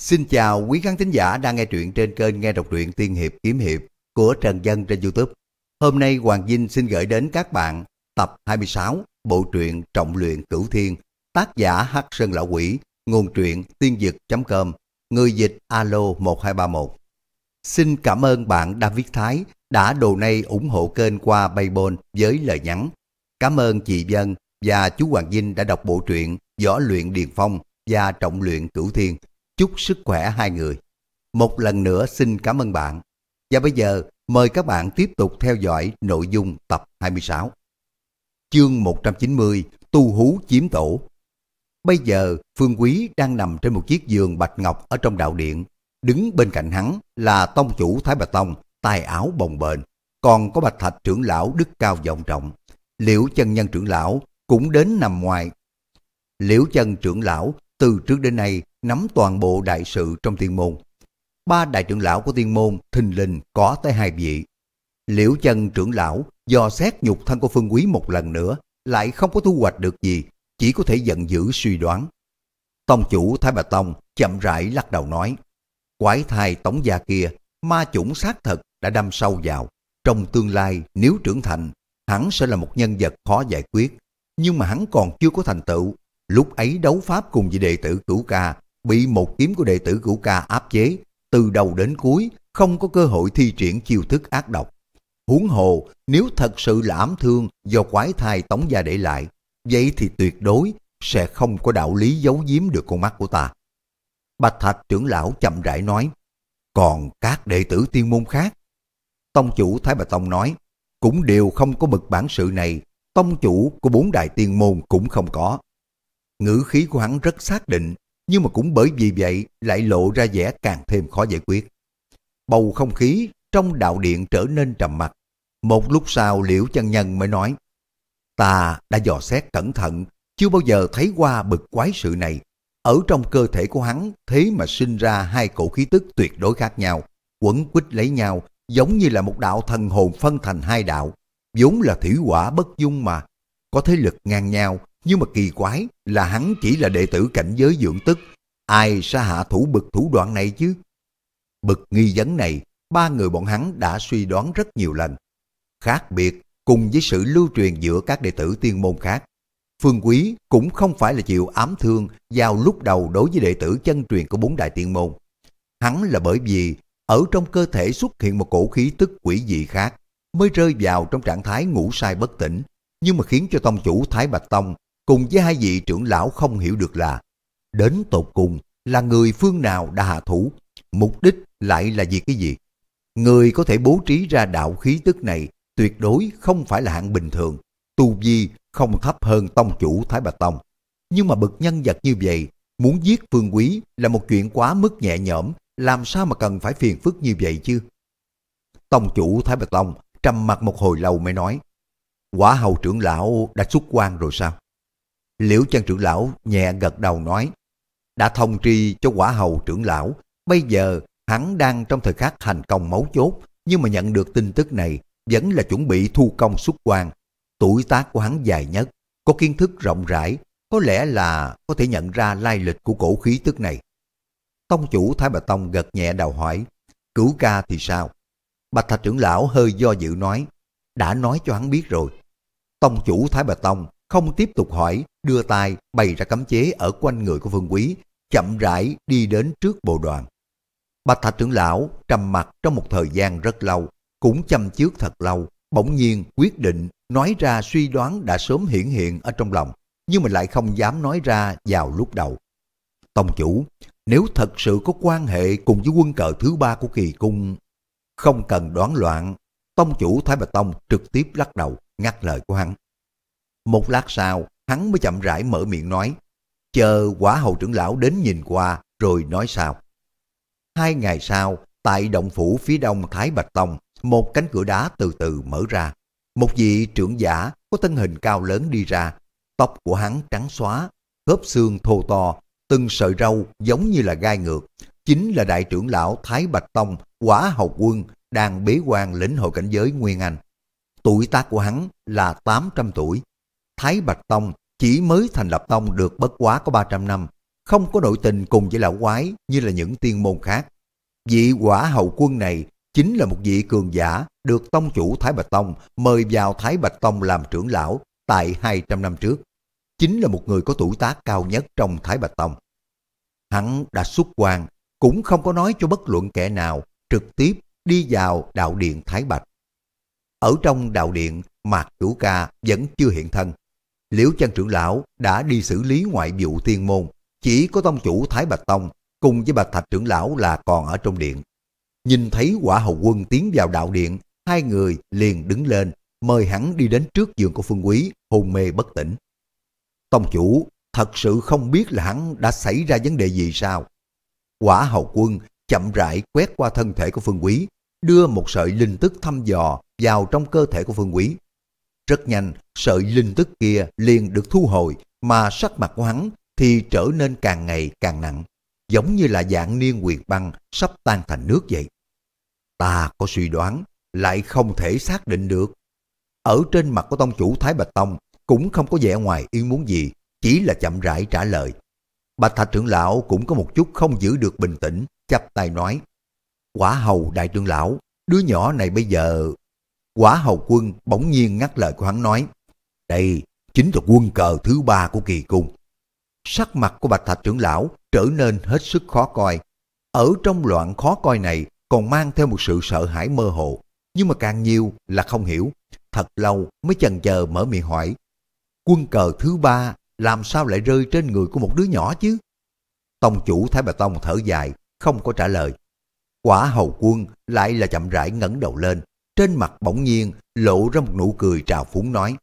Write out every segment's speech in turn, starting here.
Xin chào quý khán thính giả đang nghe truyện trên kênh Nghe Đọc truyện Tiên Hiệp Kiếm Hiệp của Trần Dân trên Youtube. Hôm nay Hoàng Vinh xin gửi đến các bạn tập 26 Bộ truyện Trọng Luyện Cửu Thiên, tác giả Hắc Sơn Lão Quỷ, nguồn truyện tiên dực.com, người dịch alo 1231. Xin cảm ơn bạn David Thái đã đồ nay ủng hộ kênh qua Paypal với lời nhắn. Cảm ơn chị Dân và chú Hoàng Vinh đã đọc bộ truyện Võ Luyện Điền Phong và Trọng Luyện Cửu Thiên chúc sức khỏe hai người. Một lần nữa xin cảm ơn bạn. Và bây giờ mời các bạn tiếp tục theo dõi nội dung tập 26. Chương 190 Tu Hú Chiếm Tổ Bây giờ Phương Quý đang nằm trên một chiếc giường bạch ngọc ở trong đạo điện. Đứng bên cạnh hắn là tông chủ Thái Bạch Tông, tài áo bồng bềnh. Còn có bạch thạch trưởng lão đức cao vọng trọng. Liễu chân nhân trưởng lão cũng đến nằm ngoài. Liễu chân trưởng lão từ trước đến nay nắm toàn bộ đại sự trong tiên môn. Ba đại trưởng lão của tiên môn thình lình có tới hai vị. Liễu chân trưởng lão do xét nhục thân của Phương Quý một lần nữa, lại không có thu hoạch được gì, chỉ có thể giận dữ suy đoán. Tông chủ Thái Bà Tông chậm rãi lắc đầu nói, quái thai tống gia kia, ma chủng xác thật đã đâm sâu vào. Trong tương lai nếu trưởng thành, hắn sẽ là một nhân vật khó giải quyết. Nhưng mà hắn còn chưa có thành tựu, lúc ấy đấu pháp cùng vị đệ tử cửu ca bị một kiếm của đệ tử cửu ca áp chế, từ đầu đến cuối không có cơ hội thi triển chiêu thức ác độc. Huống hồ, nếu thật sự là ám thương do quái thai tống gia để lại, vậy thì tuyệt đối sẽ không có đạo lý giấu giếm được con mắt của ta. Bạch Thạch trưởng lão chậm rãi nói, còn các đệ tử tiên môn khác. Tông chủ Thái Bà Tông nói, cũng đều không có mực bản sự này, tông chủ của bốn đại tiên môn cũng không có. Ngữ khí của hắn rất xác định, nhưng mà cũng bởi vì vậy lại lộ ra vẻ càng thêm khó giải quyết. Bầu không khí trong đạo điện trở nên trầm mặc. Một lúc sau Liễu Chân Nhân mới nói, ta đã dò xét cẩn thận, chưa bao giờ thấy qua bực quái sự này. Ở trong cơ thể của hắn thế mà sinh ra hai cổ khí tức tuyệt đối khác nhau, quấn quýt lấy nhau, giống như là một đạo thần hồn phân thành hai đạo, vốn là thủy quả bất dung mà. Có thế lực ngang nhau, nhưng mà kỳ quái là hắn chỉ là đệ tử cảnh giới dưỡng tức, ai sẽ hạ thủ bực thủ đoạn này chứ? Bực nghi vấn này, ba người bọn hắn đã suy đoán rất nhiều lần. Khác biệt cùng với sự lưu truyền giữa các đệ tử tiên môn khác, Phương Quý cũng không phải là chịu ám thương vào lúc đầu đối với đệ tử chân truyền của bốn đại tiên môn. Hắn là bởi vì ở trong cơ thể xuất hiện một cổ khí tức quỷ dị khác mới rơi vào trong trạng thái ngủ say bất tỉnh nhưng mà khiến cho tông chủ Thái Bạch Tông cùng với hai vị trưởng lão không hiểu được là đến tột cùng là người phương nào đã hạ thủ, mục đích lại là gì cái gì? Người có thể bố trí ra đạo khí tức này tuyệt đối không phải là hạng bình thường, tu vi không thấp hơn tông chủ Thái Bạch Tông. Nhưng mà bực nhân vật như vậy, muốn giết Phương Quý là một chuyện quá mức nhẹ nhõm, làm sao mà cần phải phiền phức như vậy chứ? Tông chủ Thái Bạch Tông trầm mặt một hồi lâu mới nói, quả hầu trưởng lão đã xuất quan rồi sao? Liễu chân trưởng lão nhẹ gật đầu nói, đã thông tri cho quả hầu trưởng lão, bây giờ hắn đang trong thời khắc thành công máu chốt, nhưng mà nhận được tin tức này vẫn là chuẩn bị thu công xuất quan. Tuổi tác của hắn dài nhất, có kiến thức rộng rãi, có lẽ là có thể nhận ra lai lịch của cổ khí tức này. Tông chủ Thái Bà Tông gật nhẹ đầu hỏi, cứu ca thì sao? Bạch Thạch trưởng lão hơi do dự nói, đã nói cho hắn biết rồi. Tông chủ Thái Bà Tông không tiếp tục hỏi đưa tay bày ra cấm chế ở quanh người của vương Quý, chậm rãi đi đến trước bộ đoàn. Bạch Thạch trưởng lão trầm mặt trong một thời gian rất lâu, cũng chăm trước thật lâu, bỗng nhiên quyết định nói ra suy đoán đã sớm hiển hiện ở trong lòng, nhưng mà lại không dám nói ra vào lúc đầu. Tông chủ, nếu thật sự có quan hệ cùng với quân cờ thứ ba của kỳ cung, không cần đoán loạn, tông chủ Thái Bạch Tông trực tiếp lắc đầu, ngắt lời của hắn. Một lát sau, hắn mới chậm rãi mở miệng nói, chờ quả hầu trưởng lão đến nhìn qua rồi nói sao. Hai ngày sau, tại động phủ phía đông Thái Bạch Tông, một cánh cửa đá từ từ mở ra. Một vị trưởng giả có thân hình cao lớn đi ra, tóc của hắn trắng xóa, khớp xương thô to, từng sợi râu giống như là gai ngược, chính là đại trưởng lão Thái Bạch Tông, quả hầu quân, đang bế quan lĩnh hội cảnh giới Nguyên Anh. Tuổi tác của hắn là 800 tuổi, Thái Bạch Tông chỉ mới thành lập tông được bất quá có 300 năm, không có nội tình cùng với lão quái như là những tiên môn khác. Vị quả hậu quân này chính là một vị cường giả được tông chủ Thái Bạch Tông mời vào Thái Bạch Tông làm trưởng lão tại 200 năm trước. Chính là một người có tuổi tác cao nhất trong Thái Bạch Tông. Hắn đã xuất quan, cũng không có nói cho bất luận kẻ nào, trực tiếp đi vào đạo điện Thái Bạch. Ở trong đạo điện, Mạc Cửu Ca vẫn chưa hiện thân. Liễu Chân trưởng lão đã đi xử lý ngoại vụ tiên môn, chỉ có tông chủ Thái Bạch Tông cùng với Bạch Thạch trưởng lão là còn ở trong điện. Nhìn thấy quả hầu quân tiến vào đạo điện, hai người liền đứng lên, mời hắn đi đến trước giường của Phương Quý, hôn mê bất tỉnh. Tông chủ, thật sự không biết là hắn đã xảy ra vấn đề gì sao? Quả hầu quân chậm rãi quét qua thân thể của Phương Quý, đưa một sợi linh tức thăm dò vào trong cơ thể của Phương Quý. Rất nhanh, sợi linh tức kia liền được thu hồi, mà sắc mặt của hắn thì trở nên càng ngày càng nặng, giống như là dạng niên quyệt băng sắp tan thành nước vậy. Ta có suy đoán, lại không thể xác định được. Ở trên mặt của tông chủ Thái Bạch Tông cũng không có vẻ ngoài yên muốn gì, chỉ là chậm rãi trả lời. Bạch Thạch trưởng lão cũng có một chút không giữ được bình tĩnh, chắp tay nói. Quả hầu đại trưởng lão, đứa nhỏ này bây giờ Quả hầu quân bỗng nhiên ngắt lời của hắn nói, đây chính là quân cờ thứ ba của kỳ cung. Sắc mặt của bạch thạch trưởng lão trở nên hết sức khó coi. Ở trong loạn khó coi này còn mang theo một sự sợ hãi mơ hồ, nhưng mà càng nhiều là không hiểu. Thật lâu mới chần chờ mở miệng hỏi, quân cờ thứ ba làm sao lại rơi trên người của một đứa nhỏ chứ? Tông chủ Thái Bà Tông thở dài, không có trả lời. Quả hầu quân lại là chậm rãi ngẩng đầu lên, trên mặt bỗng nhiên lộ ra một nụ cười trào phúng nói.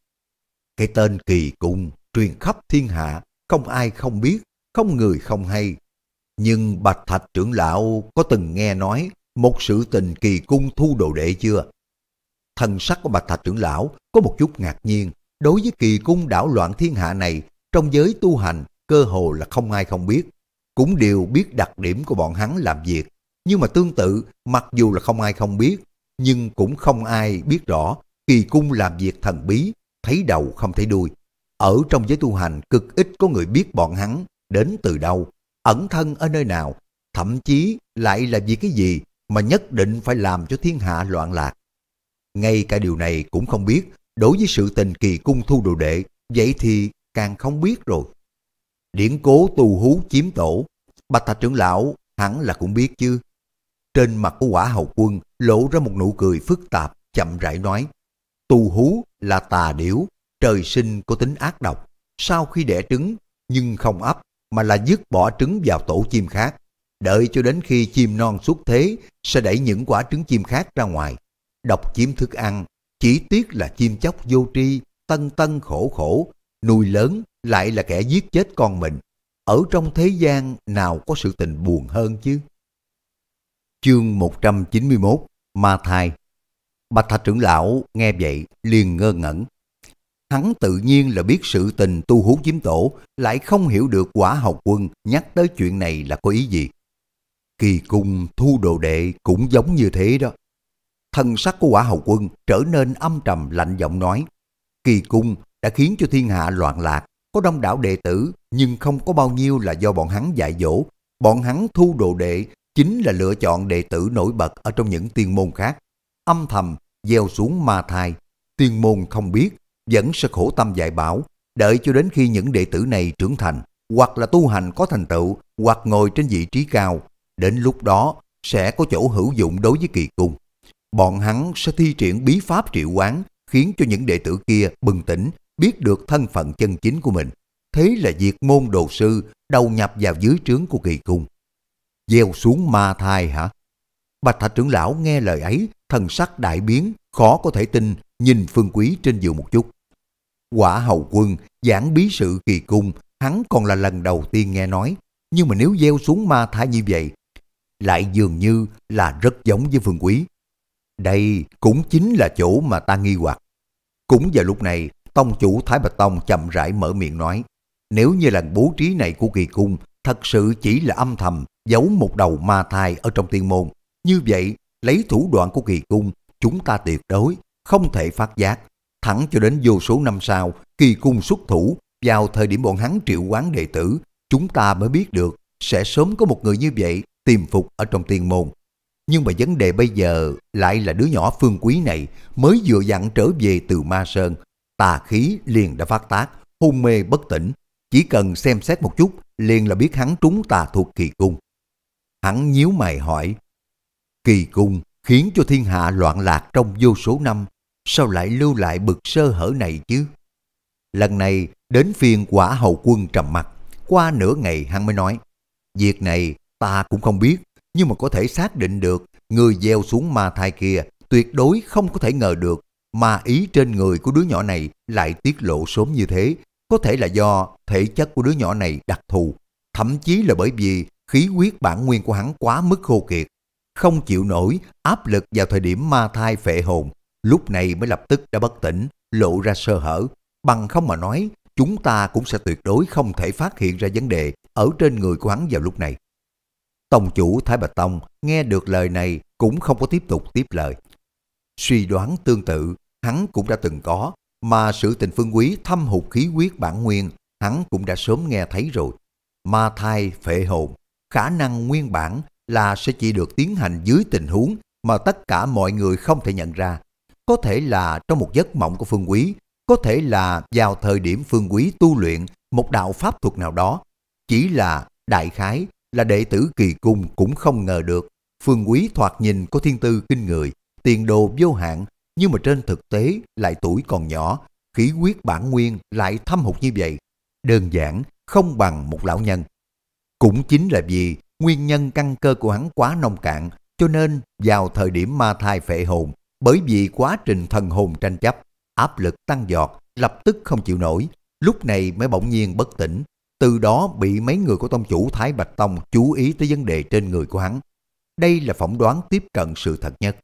Cái tên kỳ cung truyền khắp thiên hạ, không ai không biết, không người không hay. Nhưng Bạch Thạch trưởng lão có từng nghe nói một sự tình kỳ cung thu đồ đệ chưa? Thần sắc của Bạch Thạch trưởng lão có một chút ngạc nhiên, đối với kỳ cung đảo loạn thiên hạ này, trong giới tu hành, cơ hồ là không ai không biết. Cũng đều biết đặc điểm của bọn hắn làm việc, nhưng mà tương tự, mặc dù là không ai không biết, nhưng cũng không ai biết rõ kỳ cung làm việc thần bí, thấy đầu không thấy đuôi. Ở trong giới tu hành cực ít có người biết bọn hắn đến từ đâu, ẩn thân ở nơi nào, thậm chí lại là vì cái gì mà nhất định phải làm cho thiên hạ loạn lạc. Ngay cả điều này cũng không biết, đối với sự tình kỳ cung thu đồ đệ, vậy thì càng không biết rồi. Điển cố tu hú chiếm tổ, bạch thạch trưởng lão hẳn là cũng biết chứ. Trên mặt của quả hầu quân lộ ra một nụ cười phức tạp, chậm rãi nói. Tu hú là tà điểu, trời sinh có tính ác độc. Sau khi đẻ trứng, nhưng không ấp, mà là dứt bỏ trứng vào tổ chim khác. Đợi cho đến khi chim non xuất thế, sẽ đẩy những quả trứng chim khác ra ngoài. Độc chiếm thức ăn, chỉ tiếc là chim chóc vô tri, tân tân khổ khổ, nuôi lớn lại là kẻ giết chết con mình. Ở trong thế gian nào có sự tình buồn hơn chứ? Chương 191 Ma Thai Bạch Thạch trưởng lão nghe vậy liền ngơ ngẩn. Hắn tự nhiên là biết sự tình tu hú chiếm tổ, lại không hiểu được quả học quân nhắc tới chuyện này là có ý gì. Kỳ cung thu đồ đệ cũng giống như thế đó. Thần sắc của quả hậu quân trở nên âm trầm lạnh giọng nói. Kỳ cung đã khiến cho thiên hạ loạn lạc, có đông đảo đệ tử nhưng không có bao nhiêu là do bọn hắn dạy dỗ. Bọn hắn thu đồ đệ chính là lựa chọn đệ tử nổi bật ở trong những tiên môn khác, âm thầm gieo xuống ma thai, tiên môn không biết, vẫn sẽ khổ tâm dạy bảo, đợi cho đến khi những đệ tử này trưởng thành, hoặc là tu hành có thành tựu, hoặc ngồi trên vị trí cao, đến lúc đó sẽ có chỗ hữu dụng đối với kỳ cung. Bọn hắn sẽ thi triển bí pháp triệu quán, khiến cho những đệ tử kia bừng tỉnh, biết được thân phận chân chính của mình. Thế là diệt môn đồ sư đầu nhập vào dưới trướng của kỳ cung gieo xuống ma thai hả? Bạch Thạch trưởng lão nghe lời ấy, thần sắc đại biến, khó có thể tin, nhìn Phương Quý trên giường một chút. Quả hầu quân, giảng bí sự kỳ cung, hắn còn là lần đầu tiên nghe nói, nhưng mà nếu gieo xuống ma thai như vậy, lại dường như là rất giống với Phương Quý. Đây cũng chính là chỗ mà ta nghi hoặc. Cũng vào lúc này, tông chủ Thái Bạch Tông chậm rãi mở miệng nói, nếu như lần bố trí này của kỳ cung thật sự chỉ là âm thầm giấu một đầu ma thai ở trong tiên môn. Như vậy, lấy thủ đoạn của kỳ cung, chúng ta tuyệt đối, không thể phát giác. Thẳng cho đến vô số năm sau, kỳ cung xuất thủ, vào thời điểm bọn hắn triệu quán đệ tử, chúng ta mới biết được sẽ sớm có một người như vậy tìm phục ở trong tiên môn. Nhưng mà vấn đề bây giờ lại là đứa nhỏ phương quý này mới vừa dặn trở về từ Ma Sơn. Tà khí liền đã phát tác, hôn mê bất tỉnh. Chỉ cần xem xét một chút liền là biết hắn trúng tà thuộc kỳ cung. Hắn nhíu mày hỏi, kỳ cung khiến cho thiên hạ loạn lạc trong vô số năm, sao lại lưu lại bực sơ hở này chứ? Lần này đến phiên quả hầu quân trầm mặt, qua nửa ngày hắn mới nói, việc này ta cũng không biết, nhưng mà có thể xác định được người gieo xuống ma thai kia tuyệt đối không có thể ngờ được mà ý trên người của đứa nhỏ này lại tiết lộ sớm như thế có thể là do thể chất của đứa nhỏ này đặc thù, thậm chí là bởi vì khí huyết bản nguyên của hắn quá mức khô kiệt, không chịu nổi áp lực vào thời điểm ma thai phệ hồn, lúc này mới lập tức đã bất tỉnh, lộ ra sơ hở. Bằng không mà nói, chúng ta cũng sẽ tuyệt đối không thể phát hiện ra vấn đề ở trên người của hắn vào lúc này. Tông chủ Thái Bạch Tông nghe được lời này cũng không có tiếp tục tiếp lời. Suy đoán tương tự, hắn cũng đã từng có mà sự tình phương quý thâm hụt khí huyết bản nguyên, hắn cũng đã sớm nghe thấy rồi. Ma thai phệ hồn, khả năng nguyên bản là sẽ chỉ được tiến hành dưới tình huống mà tất cả mọi người không thể nhận ra. Có thể là trong một giấc mộng của phương quý, có thể là vào thời điểm phương quý tu luyện một đạo pháp thuật nào đó. Chỉ là đại khái là đệ tử kỳ cung cũng không ngờ được. Phương quý thoạt nhìn có thiên tư kinh người, tiền đồ vô hạn nhưng mà trên thực tế lại tuổi còn nhỏ, khí huyết bản nguyên lại thâm hụt như vậy. Đơn giản, không bằng một lão nhân. Cũng chính là vì nguyên nhân căn cơ của hắn quá nông cạn, cho nên vào thời điểm ma thai phệ hồn, bởi vì quá trình thần hồn tranh chấp, áp lực tăng giọt, lập tức không chịu nổi, lúc này mới bỗng nhiên bất tỉnh, từ đó bị mấy người của tông chủ Thái Bạch Tông chú ý tới vấn đề trên người của hắn. Đây là phỏng đoán tiếp cận sự thật nhất.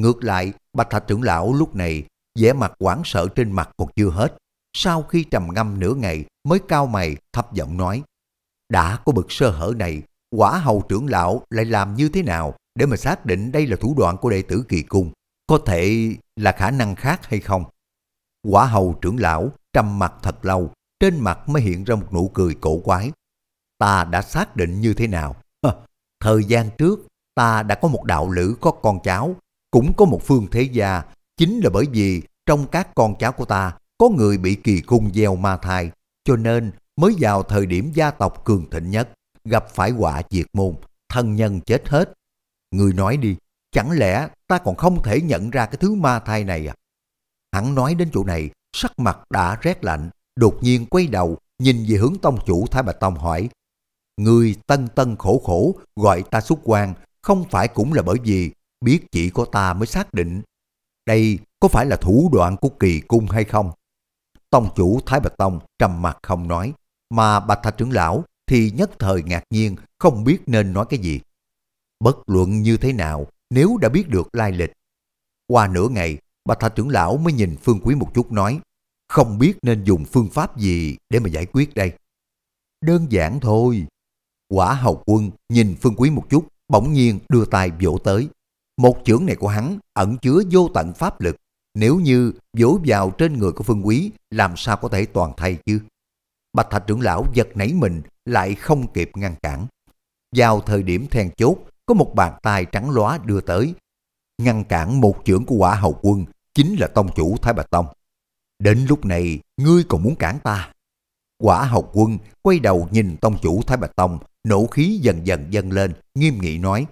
Ngược lại, Bạch Thạch trưởng lão lúc này vẻ mặt hoảng sợ trên mặt còn chưa hết. Sau khi trầm ngâm nửa ngày mới cao mày thấp giọng nói. Đã có bực sơ hở này, quả hầu trưởng lão lại làm như thế nào để mà xác định đây là thủ đoạn của đệ tử kỳ cung? Có thể là khả năng khác hay không? Quả hầu trưởng lão trầm mặt thật lâu, trên mặt mới hiện ra một nụ cười cổ quái. Ta đã xác định như thế nào? Thời gian trước, ta đã có một đạo lữ có con cháu cũng có một phương thế gia, chính là bởi vì trong các con cháu của ta có người bị kỳ cung gieo ma thai, cho nên mới vào thời điểm gia tộc cường thịnh nhất, gặp phải quả diệt môn, thân nhân chết hết. Người nói đi, chẳng lẽ ta còn không thể nhận ra cái thứ ma thai này à? Hắn nói đến chỗ này, sắc mặt đã rét lạnh, đột nhiên quay đầu, nhìn về hướng tông chủ Thái Bạch Tông hỏi, Người tân tân khổ khổ gọi ta xuất quan không phải cũng là bởi vì biết chỉ có ta mới xác định đây có phải là thủ đoạn của kỳ cung hay không. Tông chủ Thái Bạch Tông trầm mặt không nói, mà Bạch Thạch trưởng lão thì nhất thời ngạc nhiên không biết nên nói cái gì. Bất luận như thế nào nếu đã biết được lai lịch. Qua nửa ngày, Bạch Thạch trưởng lão mới nhìn Phương Quý một chút nói, không biết nên dùng phương pháp gì để mà giải quyết đây. Đơn giản thôi. Quả hầu quân nhìn Phương Quý một chút, bỗng nhiên đưa tay vỗ tới. Một chưởng này của hắn ẩn chứa vô tận pháp lực, nếu như vỗ vào trên người của Phương Quý, làm sao có thể toàn thay chứ? Bạch Thạch trưởng lão giật nảy mình, lại không kịp ngăn cản. Vào thời điểm then chốt, có một bàn tay trắng lóa đưa tới. Ngăn cản một chưởng của quả hầu quân, chính là tông chủ Thái Bạch Tông. Đến lúc này, ngươi còn muốn cản ta. Quả hầu quân quay đầu nhìn tông chủ Thái Bạch Tông, nổ khí dần dần dâng lên, nghiêm nghị nói.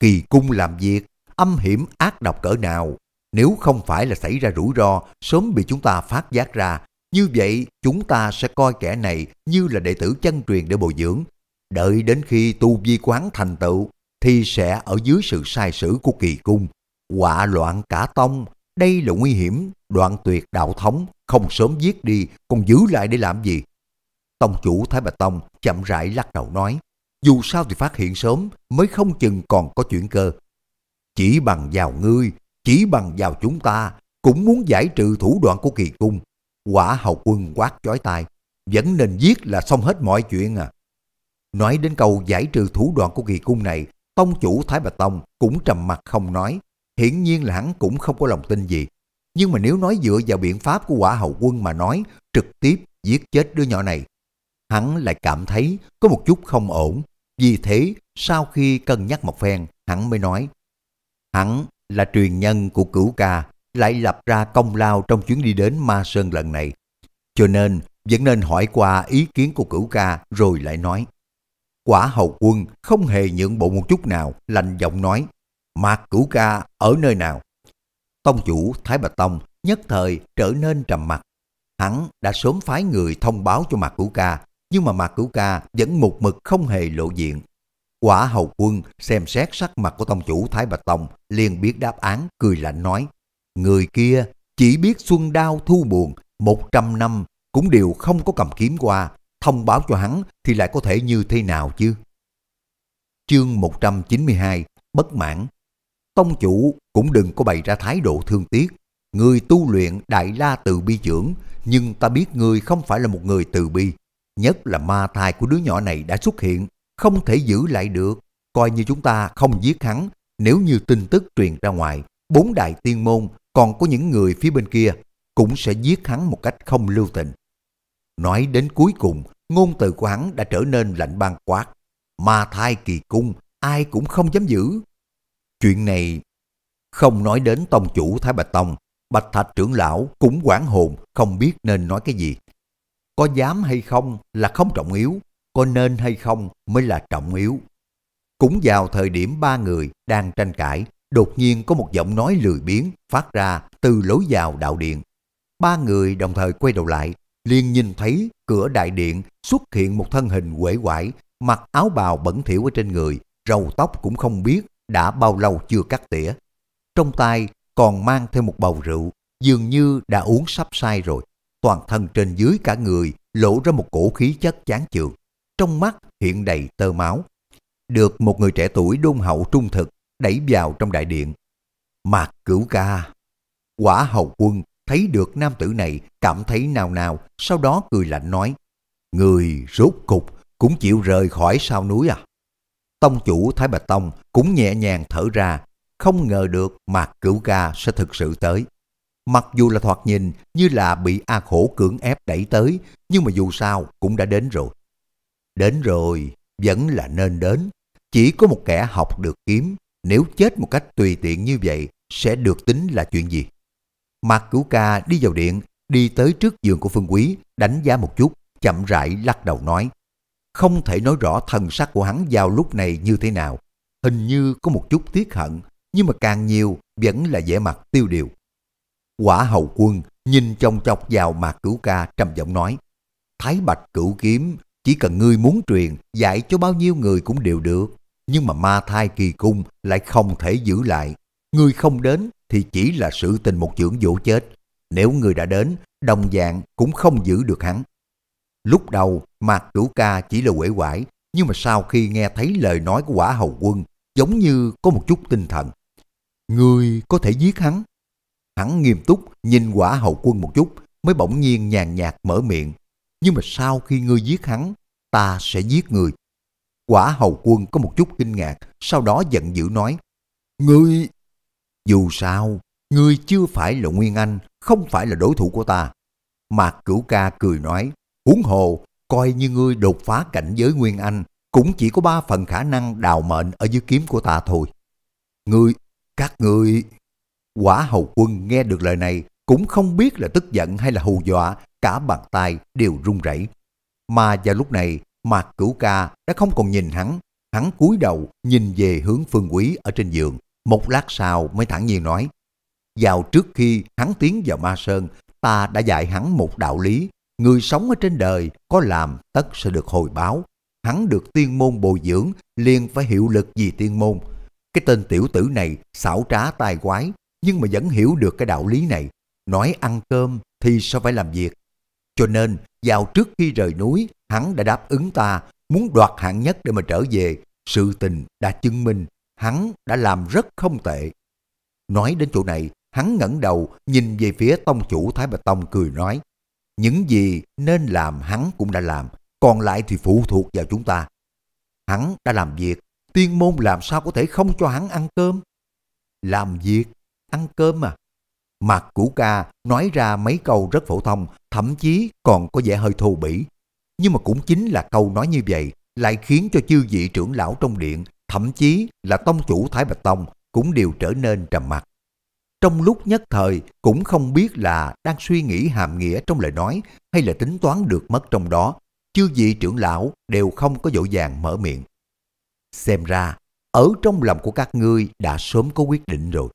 Kỳ cung làm việc, âm hiểm ác độc cỡ nào. Nếu không phải là xảy ra rủi ro, sớm bị chúng ta phát giác ra, như vậy chúng ta sẽ coi kẻ này như là đệ tử chân truyền để bồi dưỡng. Đợi đến khi tu vi quán thành tựu, thì sẽ ở dưới sự sai sử của kỳ cung. quả loạn cả tông, đây là nguy hiểm, đoạn tuyệt đạo thống, không sớm giết đi, còn giữ lại để làm gì? Tông chủ Thái Bạch Tông chậm rãi lắc đầu nói, dù sao thì phát hiện sớm mới không chừng còn có chuyển cơ. Chỉ bằng vào ngươi, chỉ bằng vào chúng ta, cũng muốn giải trừ thủ đoạn của kỳ cung. Quả hậu quân quát chói tai, vẫn nên giết là xong hết mọi chuyện à. Nói đến câu giải trừ thủ đoạn của kỳ cung này, tông chủ Thái Bạch Tông cũng trầm mặt không nói, hiển nhiên là hắn cũng không có lòng tin gì. Nhưng mà nếu nói dựa vào biện pháp của quả hậu quân mà nói, trực tiếp giết chết đứa nhỏ này, hắn lại cảm thấy có một chút không ổn. Vì thế, sau khi cân nhắc một phen, hắn mới nói, Hắn là truyền nhân của cửu ca, lại lập ra công lao trong chuyến đi đến Ma Sơn lần này. Cho nên, vẫn nên hỏi qua ý kiến của cửu ca rồi lại nói. Quả hầu quân không hề nhượng bộ một chút nào, lành giọng nói, Mạc cửu ca ở nơi nào? Tông chủ Thái Bạch Tông nhất thời trở nên trầm mặt Hắn đã sớm phái người thông báo cho Mạc Cửu Ca, nhưng mà Mạc Cửu Ca vẫn một mực không hề lộ diện. Quả hầu quân xem xét sắc mặt của tông chủ Thái Bạch Tông liền biết đáp án cười lạnh nói. Người kia chỉ biết xuân đau thu buồn, 100 năm cũng đều không có cầm kiếm qua, thông báo cho hắn thì lại có thể như thế nào chứ? Chương 192 Bất mãn Tông chủ cũng đừng có bày ra thái độ thương tiếc. Người tu luyện đại la từ bi dưỡng nhưng ta biết người không phải là một người từ bi. Nhất là ma thai của đứa nhỏ này đã xuất hiện, không thể giữ lại được, coi như chúng ta không giết hắn, nếu như tin tức truyền ra ngoài, bốn đại tiên môn còn có những người phía bên kia cũng sẽ giết hắn một cách không lưu tình. Nói đến cuối cùng, ngôn từ của hắn đã trở nên lạnh băng quát, ma thai kỳ cung ai cũng không dám giữ. Chuyện này không nói đến tông chủ Thái Bạch Tông, Bạch Thạch trưởng lão cũng quảng hồn không biết nên nói cái gì. Có dám hay không là không trọng yếu, có nên hay không mới là trọng yếu. Cũng vào thời điểm ba người đang tranh cãi, đột nhiên có một giọng nói lười biếng phát ra từ lối vào đạo điện. Ba người đồng thời quay đầu lại, liền nhìn thấy cửa đại điện xuất hiện một thân hình quể quải, mặc áo bào bẩn thỉu ở trên người, râu tóc cũng không biết đã bao lâu chưa cắt tỉa. Trong tay còn mang thêm một bầu rượu, dường như đã uống sắp say rồi. Toàn thân trên dưới cả người lộ ra một cổ khí chất chán chường trong mắt hiện đầy tơ máu. Được một người trẻ tuổi đôn hậu trung thực đẩy vào trong đại điện. Mạc cửu ca. Quả hầu quân thấy được nam tử này cảm thấy nào nào, sau đó cười lạnh nói. Người rốt cục cũng chịu rời khỏi sao núi à? Tông chủ Thái Bạch Tông cũng nhẹ nhàng thở ra, không ngờ được Mạc Cửu Ca sẽ thực sự tới. Mặc dù là thoạt nhìn như là bị A Khổ cưỡng ép đẩy tới, nhưng mà dù sao cũng đã đến rồi. Đến rồi, vẫn là nên đến. Chỉ có một kẻ học được kiếm, nếu chết một cách tùy tiện như vậy, sẽ được tính là chuyện gì? Mạc Cửu Ca đi vào điện, đi tới trước giường của Phương Quý, đánh giá một chút, chậm rãi lắc đầu nói. Không thể nói rõ thần sắc của hắn vào lúc này như thế nào. Hình như có một chút tiếc hận, nhưng mà càng nhiều vẫn là vẻ mặt tiêu điều. Quả hầu quân nhìn trong chọc vào Mạc Cửu Ca trầm giọng nói. Thái Bạch Cửu Kiếm chỉ cần ngươi muốn truyền, dạy cho bao nhiêu người cũng đều được. Nhưng mà ma thai kỳ cung lại không thể giữ lại. Ngươi không đến thì chỉ là sự tình một trưởng vỗ chết. Nếu ngươi đã đến, đồng dạng cũng không giữ được hắn. Lúc đầu, Mạc Cửu Ca chỉ là quể quải, nhưng mà sau khi nghe thấy lời nói của quả hầu quân, giống như có một chút tinh thần. Ngươi có thể giết hắn. Hắn nghiêm túc nhìn quả hậu quân một chút, mới bỗng nhiên nhàn nhạt mở miệng nhưng mà sau khi ngươi giết hắn, ta sẽ giết người. Quả hầu quân có một chút kinh ngạc, sau đó giận dữ nói, Ngươi... Dù sao, ngươi chưa phải là Nguyên Anh, không phải là đối thủ của ta. Mạc Cửu Ca cười nói, huống hồ, coi như ngươi đột phá cảnh giới Nguyên Anh, cũng chỉ có ba phần khả năng đào mệnh ở dưới kiếm của ta thôi. Ngươi, các ngươi... Quả hầu quân nghe được lời này, cũng không biết là tức giận hay là hù dọa, cả bàn tay đều run rẩy. Mà vào lúc này, Mạc Cửu Ca đã không còn nhìn hắn, hắn cúi đầu nhìn về hướng Phương Quý ở trên giường, một lát sau mới thẳng nhiên nói: "Vào trước khi hắn tiến vào Ma Sơn, ta đã dạy hắn một đạo lý, người sống ở trên đời có làm tất sẽ được hồi báo." Hắn được tiên môn bồi dưỡng liền phải hiệu lực vì tiên môn. Cái tên tiểu tử này xảo trá tài quái nhưng mà vẫn hiểu được cái đạo lý này nói ăn cơm thì sao phải làm việc. Cho nên, vào trước khi rời núi, hắn đã đáp ứng ta muốn đoạt hạng nhất để mà trở về. Sự tình đã chứng minh hắn đã làm rất không tệ. Nói đến chỗ này, hắn ngẩng đầu nhìn về phía tông chủ Thái Bạch Tông cười nói. Những gì nên làm hắn cũng đã làm, còn lại thì phụ thuộc vào chúng ta. Hắn đã làm việc, tiên môn làm sao có thể không cho hắn ăn cơm? Làm việc, ăn cơm à? Mặt của ca nói ra mấy câu rất phổ thông, thậm chí còn có vẻ hơi thô bỉ. Nhưng mà cũng chính là câu nói như vậy lại khiến cho chư vị trưởng lão trong điện, thậm chí là tông chủ Thái Bạch Tông cũng đều trở nên trầm mặc. Trong lúc nhất thời cũng không biết là đang suy nghĩ hàm nghĩa trong lời nói hay là tính toán được mất trong đó, chư vị trưởng lão đều không có dỗ dàng mở miệng. Xem ra, ở trong lòng của các ngươi đã sớm có quyết định rồi.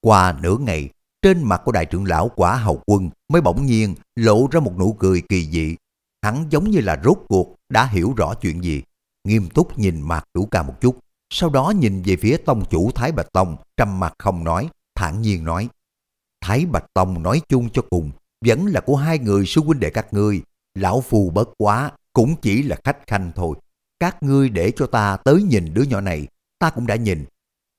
Qua nửa ngày, trên mặt của đại trưởng lão quả hầu quân mới bỗng nhiên lộ ra một nụ cười kỳ dị. Hắn giống như là rốt cuộc đã hiểu rõ chuyện gì. Nghiêm túc nhìn mặt chủ ca một chút. Sau đó nhìn về phía tông chủ Thái Bạch Tông trầm mặt không nói, thản nhiên nói. Thái Bạch Tông nói chung cho cùng vẫn là của hai người sư huynh đệ các ngươi. Lão phù bất quá cũng chỉ là khách khanh thôi. Các ngươi để cho ta tới nhìn đứa nhỏ này, ta cũng đã nhìn.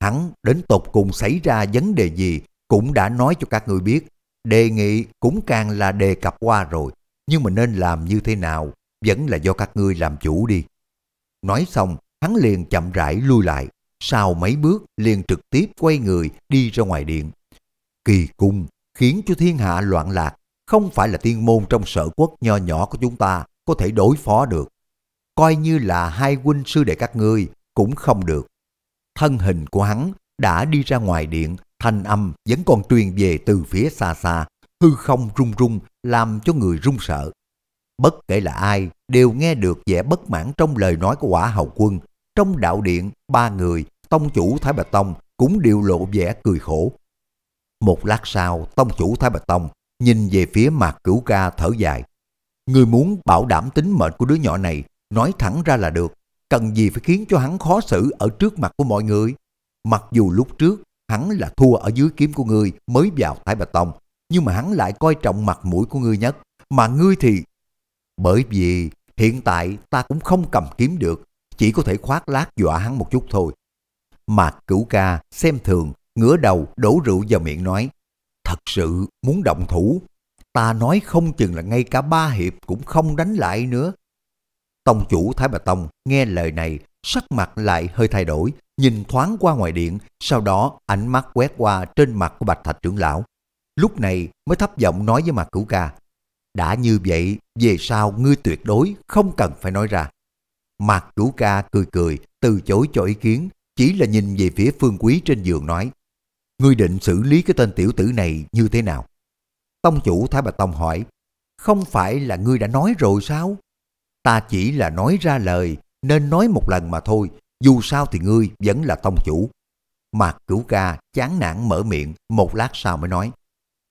Hắn đến tột cùng xảy ra vấn đề gì cũng đã nói cho các người biết, đề nghị cũng càng là đề cập qua rồi, nhưng mà nên làm như thế nào vẫn là do các ngươi làm chủ đi. Nói xong, hắn liền chậm rãi lui lại, sau mấy bước liền trực tiếp quay người đi ra ngoài điện. Kỳ cung khiến cho thiên hạ loạn lạc, không phải là tiên môn trong sở quốc nho nhỏ của chúng ta có thể đối phó được. Coi như là hai huynh sư đệ các ngươi cũng không được. Thân hình của hắn đã đi ra ngoài điện thanh âm vẫn còn truyền về từ phía xa xa, hư không rung rung làm cho người run sợ. Bất kể là ai đều nghe được vẻ bất mãn trong lời nói của quả hầu quân. Trong đạo điện, ba người, tông chủ Thái Bạch Tông cũng đều lộ vẻ cười khổ. Một lát sau, tông chủ Thái Bạch Tông nhìn về phía mặt cửu ca thở dài. Người muốn bảo đảm tính mệnh của đứa nhỏ này, nói thẳng ra là được. Cần gì phải khiến cho hắn khó xử ở trước mặt của mọi người. Mặc dù lúc trước hắn là thua ở dưới kiếm của ngươi mới vào Thái Bạch Tông, nhưng mà hắn lại coi trọng mặt mũi của ngươi nhất, mà ngươi thì... Bởi vì hiện tại ta cũng không cầm kiếm được, chỉ có thể khoác lát dọa hắn một chút thôi. Mạc cửu ca xem thường, ngửa đầu đổ rượu vào miệng nói, thật sự muốn động thủ, ta nói không chừng là ngay cả ba hiệp cũng không đánh lại nữa. Tông chủ Thái Bà Tông nghe lời này, sắc mặt lại hơi thay đổi, nhìn thoáng qua ngoài điện, sau đó ánh mắt quét qua trên mặt của Bạch Thạch trưởng lão. Lúc này mới thấp giọng nói với mặt cửu ca, đã như vậy, về sau ngươi tuyệt đối không cần phải nói ra. mặt Cửu Ca cười cười, từ chối cho ý kiến, chỉ là nhìn về phía Phương Quý trên giường nói. Ngươi định xử lý cái tên tiểu tử này như thế nào? Tông chủ Thái Bạch Tông hỏi, không phải là ngươi đã nói rồi sao? Ta chỉ là nói ra lời, nên nói một lần mà thôi, dù sao thì ngươi vẫn là tông chủ. Mạc cửu ca chán nản mở miệng, một lát sau mới nói.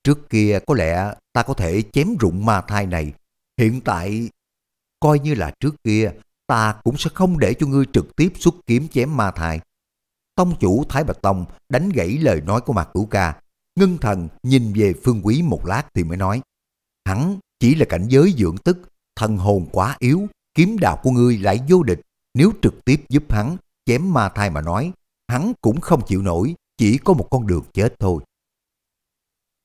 Trước kia có lẽ ta có thể chém rụng ma thai này, hiện tại coi như là trước kia ta cũng sẽ không để cho ngươi trực tiếp xuất kiếm chém ma thai. Tông chủ Thái Bạch Tông đánh gãy lời nói của Mạc Cửu Ca, ngưng thần nhìn về Phương Quý một lát thì mới nói, hắn chỉ là cảnh giới dưỡng tức, thần hồn quá yếu, kiếm đạo của ngươi lại vô địch, nếu trực tiếp giúp hắn chém ma thai mà nói, hắn cũng không chịu nổi, chỉ có một con đường chết thôi.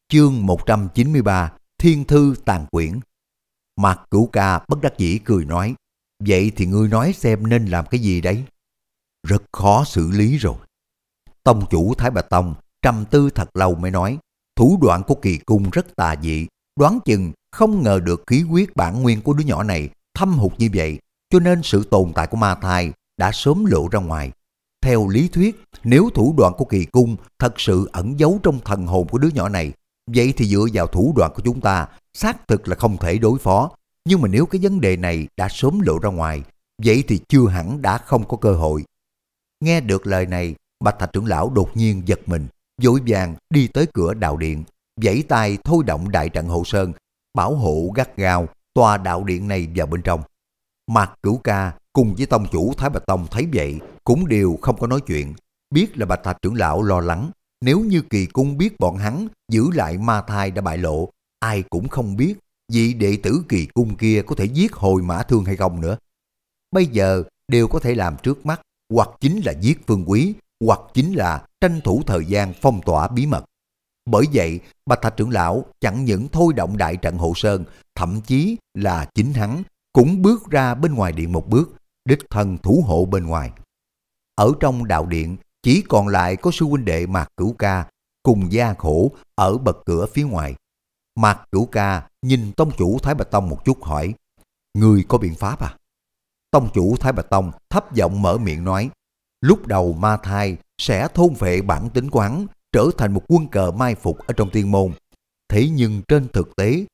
Chương 193 Thiên Thư Tàn Quyển mặt Cửu Ca bất đắc dĩ cười nói, vậy thì ngươi nói xem nên làm cái gì đấy? Rất khó xử lý rồi. Tông chủ Thái Bà Tông trầm tư thật lâu mới nói, thủ đoạn của kỳ cung rất tà dị, đoán chừng không ngờ được khí quyết bản nguyên của đứa nhỏ này thâm hụt như vậy, cho nên sự tồn tại của ma thai đã sớm lộ ra ngoài. Theo lý thuyết, nếu thủ đoạn của kỳ cung thật sự ẩn giấu trong thần hồn của đứa nhỏ này, vậy thì dựa vào thủ đoạn của chúng ta, xác thực là không thể đối phó. Nhưng mà nếu cái vấn đề này đã sớm lộ ra ngoài, vậy thì chưa hẳn đã không có cơ hội. Nghe được lời này, Bạch Thạch trưởng lão đột nhiên giật mình, vội vàng đi tới cửa đạo điện, giãy tay thôi động đại trận hộ sơn, bảo hộ gắt gao tòa đạo điện này vào bên trong. Mạc Cửu Ca cùng với tông chủ Thái Bạch Tông thấy vậy cũng đều không có nói chuyện. Biết là Bạch Thạch trưởng lão lo lắng, nếu như kỳ cung biết bọn hắn giữ lại ma thai đã bại lộ, ai cũng không biết vị đệ tử kỳ cung kia có thể giết hồi mã thương hay không nữa. Bây giờ đều có thể làm trước mắt, hoặc chính là giết phương quý, hoặc chính là tranh thủ thời gian phong tỏa bí mật. Bởi vậy, Bạch Thạch trưởng lão chẳng những thôi động đại trận hộ sơn, thậm chí là chính hắn cũng bước ra bên ngoài điện một bước, đích thân thủ hộ bên ngoài. Ở trong đạo điện, chỉ còn lại có sư huynh đệ Mạc Cửu Ca cùng gia khổ ở bậc cửa phía ngoài. Mạc Cửu Ca nhìn tông chủ Thái Bạch Tông một chút hỏi, Người có biện pháp à? Tông chủ Thái Bạch Tông thấp giọng mở miệng nói, lúc đầu ma thai sẽ thôn phệ bản tính quán, trở thành một quân cờ mai phục ở trong tiên môn. Thế nhưng trên thực tế,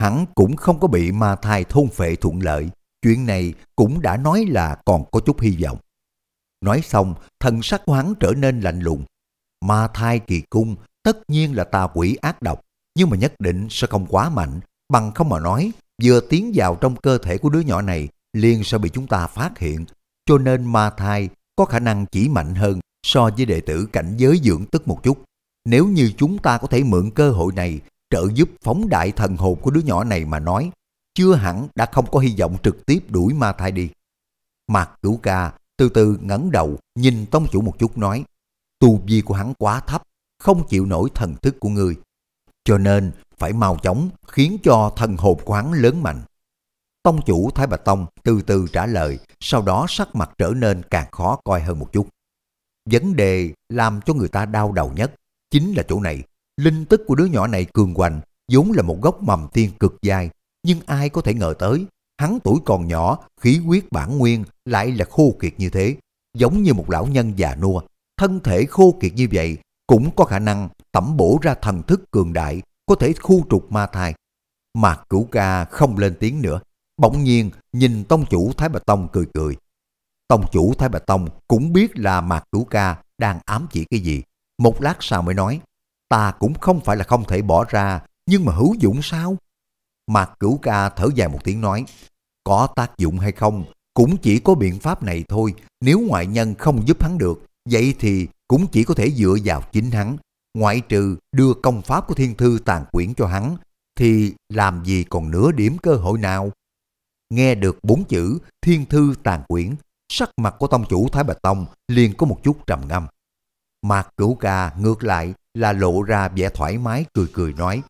Hắn cũng không có bị ma thai thôn phệ thuận lợi, chuyện này cũng đã nói là còn có chút hy vọng. Nói xong, thần sắc của hắn trở nên lạnh lùng. Ma thai kỳ cung tất nhiên là tà quỷ ác độc, nhưng mà nhất định sẽ không quá mạnh, bằng không mà nói, vừa tiến vào trong cơ thể của đứa nhỏ này liền sẽ bị chúng ta phát hiện, cho nên ma thai có khả năng chỉ mạnh hơn so với đệ tử cảnh giới dưỡng tức một chút. Nếu như chúng ta có thể mượn cơ hội này trợ giúp phóng đại thần hồn của đứa nhỏ này mà nói, chưa hẳn đã không có hy vọng trực tiếp đuổi ma thai đi. Mạc Cửu Ca từ từ ngẩng đầu nhìn tông chủ một chút nói, tu vi của hắn quá thấp, không chịu nổi thần thức của người. Cho nên phải mau chóng khiến cho thần hồn của hắn lớn mạnh. Tông chủ Thái Bạch Tông từ từ trả lời, sau đó sắc mặt trở nên càng khó coi hơn một chút. Vấn đề làm cho người ta đau đầu nhất chính là chỗ này. Linh tức của đứa nhỏ này cường hoành, vốn là một gốc mầm tiên cực dài, nhưng ai có thể ngờ tới, hắn tuổi còn nhỏ, khí huyết bản nguyên lại là khô kiệt như thế, giống như một lão nhân già nua, thân thể khô kiệt như vậy cũng có khả năng tẩm bổ ra thần thức cường đại, có thể khu trục ma thai. Mạc cửu ca không lên tiếng nữa, bỗng nhiên nhìn tông chủ Thái Bà Tông cười cười. Tông chủ Thái Bà Tông cũng biết là Mạc cửu ca đang ám chỉ cái gì, một lát sau mới nói, ta cũng không phải là không thể bỏ ra, nhưng mà hữu dụng sao? Mạc Cửu Ca thở dài một tiếng nói, có tác dụng hay không, cũng chỉ có biện pháp này thôi, nếu ngoại nhân không giúp hắn được, vậy thì cũng chỉ có thể dựa vào chính hắn, ngoại trừ đưa công pháp của thiên thư tàn quyển cho hắn, thì làm gì còn nửa điểm cơ hội nào? Nghe được bốn chữ thiên thư tàn quyển, sắc mặt của tông chủ Thái Bạch Tông liền có một chút trầm ngâm. Mạc Cửu Ca ngược lại là lộ ra vẻ thoải mái cười cười nói,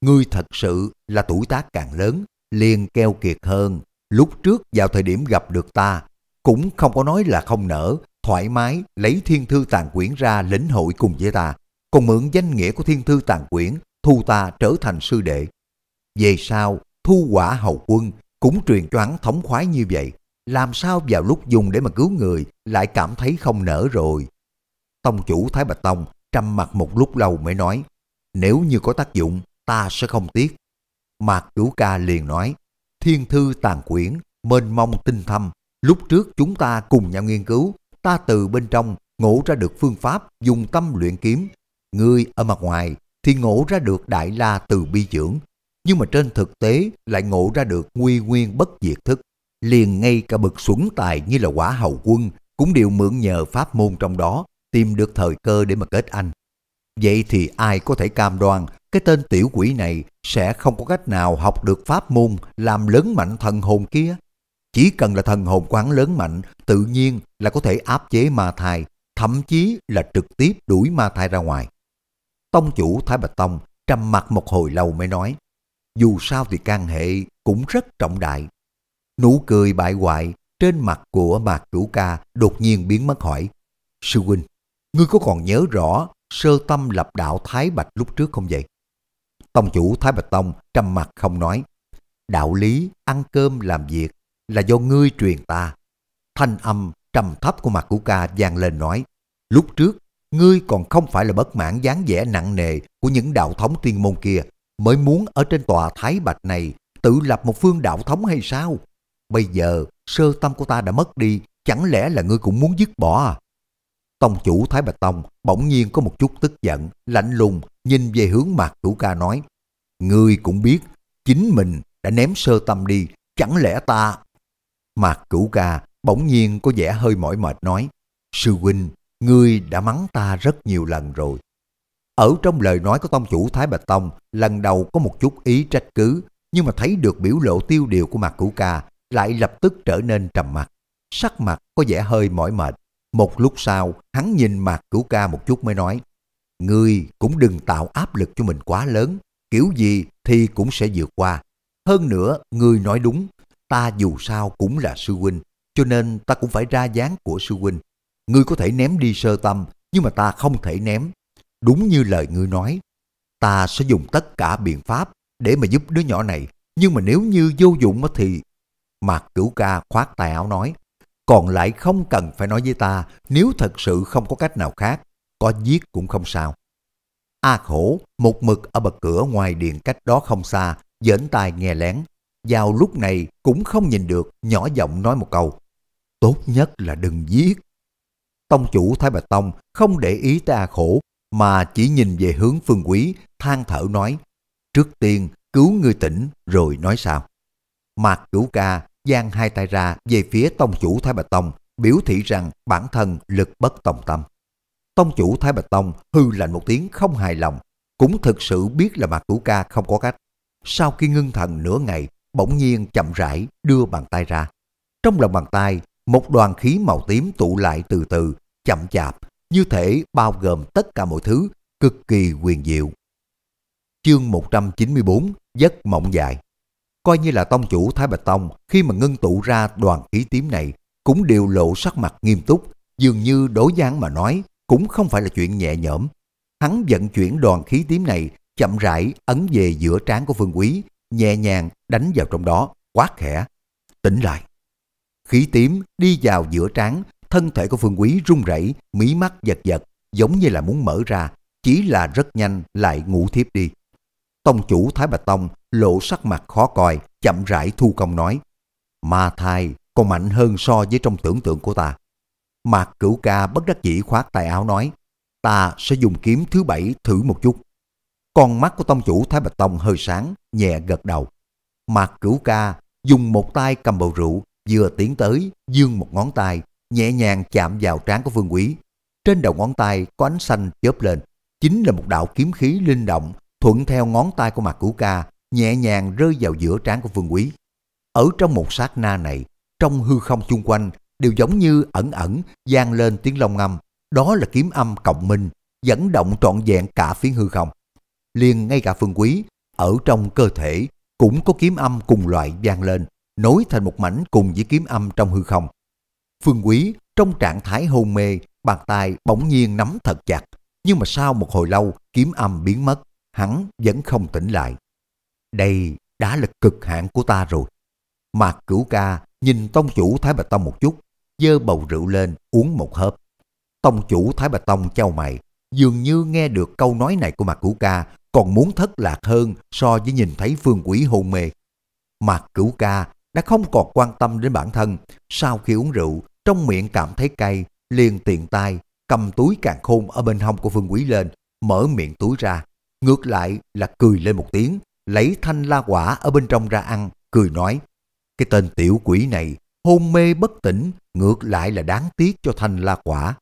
ngươi thật sự là tuổi tác càng lớn, liền keo kiệt hơn, lúc trước vào thời điểm gặp được ta, cũng không có nói là không nở, thoải mái lấy thiên thư tàn quyển ra lĩnh hội cùng với ta, còn mượn danh nghĩa của thiên thư tàn quyển thu ta trở thành sư đệ. Về sau, thu quả hầu quân cũng truyền cho hắn thống khoái như vậy, làm sao vào lúc dùng để mà cứu người lại cảm thấy không nở rồi. Tông chủ Thái Bạch Tông trầm mặt một lúc lâu mới nói, nếu như có tác dụng, ta sẽ không tiếc. Mạc Cửu Ca liền nói, thiên thư tàn quyển, mênh mông tinh thâm, lúc trước chúng ta cùng nhau nghiên cứu, ta từ bên trong ngộ ra được phương pháp dùng tâm luyện kiếm, người ở mặt ngoài thì ngộ ra được đại la từ bi dưỡng nhưng mà trên thực tế lại ngộ ra được nguy nguyên bất diệt thức, liền ngay cả bậc xuẩn tài như là quả hầu quân cũng đều mượn nhờ pháp môn trong đó tìm được thời cơ để mà kết anh. Vậy thì ai có thể cam đoan cái tên tiểu quỷ này sẽ không có cách nào học được pháp môn làm lớn mạnh thần hồn kia? Chỉ cần là thần hồn quán lớn mạnh, tự nhiên là có thể áp chế ma thai, thậm chí là trực tiếp đuổi ma thai ra ngoài. Tông chủ Thái Bạch Tông trầm mặt một hồi lâu mới nói, dù sao thì can hệ cũng rất trọng đại. Nụ cười bại hoại trên mặt của mạc chủ ca đột nhiên biến mất hỏi, sư huynh, Ngươi có còn nhớ rõ sơ tâm lập đạo Thái Bạch lúc trước không vậy? Tông chủ Thái Bạch Tông trầm mặt không nói. Đạo lý ăn cơm làm việc là do ngươi truyền ta. Thanh âm trầm thấp của mặt của ca vang lên nói. Lúc trước, ngươi còn không phải là bất mãn dáng vẻ nặng nề của những đạo thống tiên môn kia, mới muốn ở trên tòa Thái Bạch này tự lập một phương đạo thống hay sao? Bây giờ, sơ tâm của ta đã mất đi, chẳng lẽ là ngươi cũng muốn dứt bỏ à? Tông chủ Thái Bạch Tông bỗng nhiên có một chút tức giận, lạnh lùng, nhìn về hướng mặt cửu ca nói. Ngươi cũng biết, chính mình đã ném sơ tâm đi, chẳng lẽ ta... mặt cửu ca bỗng nhiên có vẻ hơi mỏi mệt nói. Sư huynh, ngươi đã mắng ta rất nhiều lần rồi. Ở trong lời nói của tông chủ Thái Bạch Tông, lần đầu có một chút ý trách cứ, nhưng mà thấy được biểu lộ tiêu điều của mặt Cửu Ca, lại lập tức trở nên trầm mặt sắc mặt có vẻ hơi mỏi mệt. Một lúc sau, hắn nhìn mặt cửu ca một chút mới nói, Ngươi cũng đừng tạo áp lực cho mình quá lớn, kiểu gì thì cũng sẽ vượt qua. Hơn nữa, ngươi nói đúng, ta dù sao cũng là sư huynh, cho nên ta cũng phải ra dáng của sư huynh. Ngươi có thể ném đi sơ tâm, nhưng mà ta không thể ném. Đúng như lời ngươi nói, ta sẽ dùng tất cả biện pháp để mà giúp đứa nhỏ này, nhưng mà nếu như vô dụng thì... Mạc cửu ca khoát tay áo nói, còn lại không cần phải nói với ta nếu thật sự không có cách nào khác, có giết cũng không sao. A khổ, một mực ở bậc cửa ngoài điện cách đó không xa, dễn tai nghe lén. Vào lúc này cũng không nhìn được, nhỏ giọng nói một câu. Tốt nhất là đừng giết. Tông chủ Thái Bạch Tông không để ý tới A khổ, mà chỉ nhìn về hướng phương quý, than thở nói. Trước tiên, cứu người tỉnh rồi nói sao. Mạc cửu ca giang hai tay ra về phía tông chủ Thái Bạch Tông, biểu thị rằng bản thân lực bất tòng tâm. Tông chủ Thái Bạch Tông hư lạnh một tiếng không hài lòng, cũng thực sự biết là mặt cửu ca không có cách. Sau khi ngưng thần nửa ngày, bỗng nhiên chậm rãi đưa bàn tay ra. Trong lòng bàn tay, một đoàn khí màu tím tụ lại từ từ, chậm chạp, như thể bao gồm tất cả mọi thứ, cực kỳ quyền diệu. Chương 194 Giấc mộng dài coi như là tông chủ Thái Bạch Tông khi mà ngưng tụ ra đoàn khí tím này cũng đều lộ sắc mặt nghiêm túc, dường như đối gián mà nói cũng không phải là chuyện nhẹ nhõm. Hắn vận chuyển đoàn khí tím này chậm rãi ấn về giữa trán của Phương Quý, nhẹ nhàng đánh vào trong đó, quát khẽ, tỉnh lại. Khí tím đi vào giữa trán, thân thể của Phương Quý run rẩy, mí mắt giật giật, giống như là muốn mở ra, chỉ là rất nhanh lại ngủ thiếp đi. Tông chủ Thái Bạch Tông lộ sắc mặt khó coi, chậm rãi thu công nói. Ma thai còn mạnh hơn so với trong tưởng tượng của ta. Mạc cửu ca bất đắc dĩ khoát tay áo nói, ta sẽ dùng kiếm thứ bảy thử một chút. Con mắt của tông chủ Thái Bạch Tông hơi sáng, nhẹ gật đầu. Mạc cửu ca dùng một tay cầm bầu rượu, vừa tiến tới, dương một ngón tay, nhẹ nhàng chạm vào trán của Vương Quý. Trên đầu ngón tay có ánh xanh chớp lên, chính là một đạo kiếm khí linh động thuận theo ngón tay của Mạc Cửu Ca nhẹ nhàng rơi vào giữa trán của Phương Quý. Ở trong một sát na này, trong hư không chung quanh đều giống như ẩn ẩn vang lên tiếng long ngâm, đó là kiếm âm cộng minh, dẫn động trọn vẹn cả phiến hư không. Liền ngay cả Phương Quý, ở trong cơ thể cũng có kiếm âm cùng loại vang lên, nối thành một mảnh cùng với kiếm âm trong hư không. Phương Quý trong trạng thái hôn mê, bàn tay bỗng nhiên nắm thật chặt, nhưng mà sau một hồi lâu kiếm âm biến mất, hắn vẫn không tỉnh lại. Đây đã là cực hạn của ta rồi. Mạc cửu ca nhìn tông chủ Thái Bạch Tông một chút, dơ bầu rượu lên uống một hớp. Tông chủ Thái Bạch Tông trao mày, dường như nghe được câu nói này của Mạc cửu ca còn muốn thất lạc hơn so với nhìn thấy phương quỷ hôn mê. Mạc cửu ca đã không còn quan tâm đến bản thân, sau khi uống rượu, trong miệng cảm thấy cay, liền tiện tay, cầm túi càng khôn ở bên hông của phương quý lên, mở miệng túi ra, ngược lại là cười lên một tiếng, lấy thanh la quả ở bên trong ra ăn, cười nói, cái tên tiểu quỷ này hôn mê bất tỉnh, ngược lại là đáng tiếc cho thanh la quả.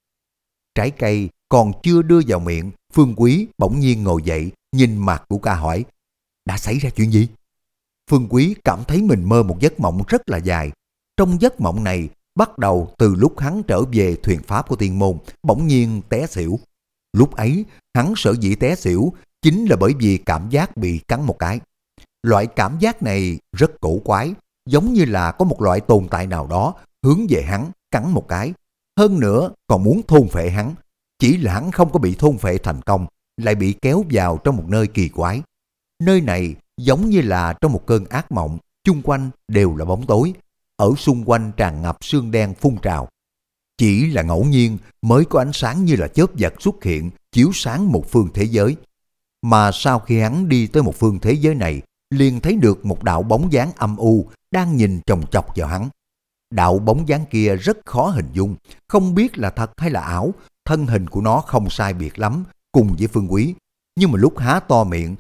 Trái cây còn chưa đưa vào miệng, Phương Quý bỗng nhiên ngồi dậy, nhìn mặt của ca hỏi, đã xảy ra chuyện gì? Phương Quý cảm thấy mình mơ một giấc mộng rất là dài. Trong giấc mộng này, bắt đầu từ lúc hắn trở về thuyền pháp của tiên môn, bỗng nhiên té xỉu. Lúc ấy, hắn sợ dĩ té xỉu chính là bởi vì cảm giác bị cắn một cái. Loại cảm giác này rất cổ quái, giống như là có một loại tồn tại nào đó hướng về hắn cắn một cái. Hơn nữa còn muốn thôn phệ hắn, chỉ là hắn không có bị thôn phệ thành công, lại bị kéo vào trong một nơi kỳ quái. Nơi này giống như là trong một cơn ác mộng, chung quanh đều là bóng tối, ở xung quanh tràn ngập xương đen phun trào. Chỉ là ngẫu nhiên mới có ánh sáng như là chớp giật xuất hiện, chiếu sáng một phương thế giới. Mà sau khi hắn đi tới một phương thế giới này, liền thấy được một đạo bóng dáng âm u đang nhìn chồng chọc vào hắn. Đạo bóng dáng kia rất khó hình dung, không biết là thật hay là ảo, thân hình của nó không sai biệt lắm cùng với Phương Quý. Nhưng mà lúc há to miệng,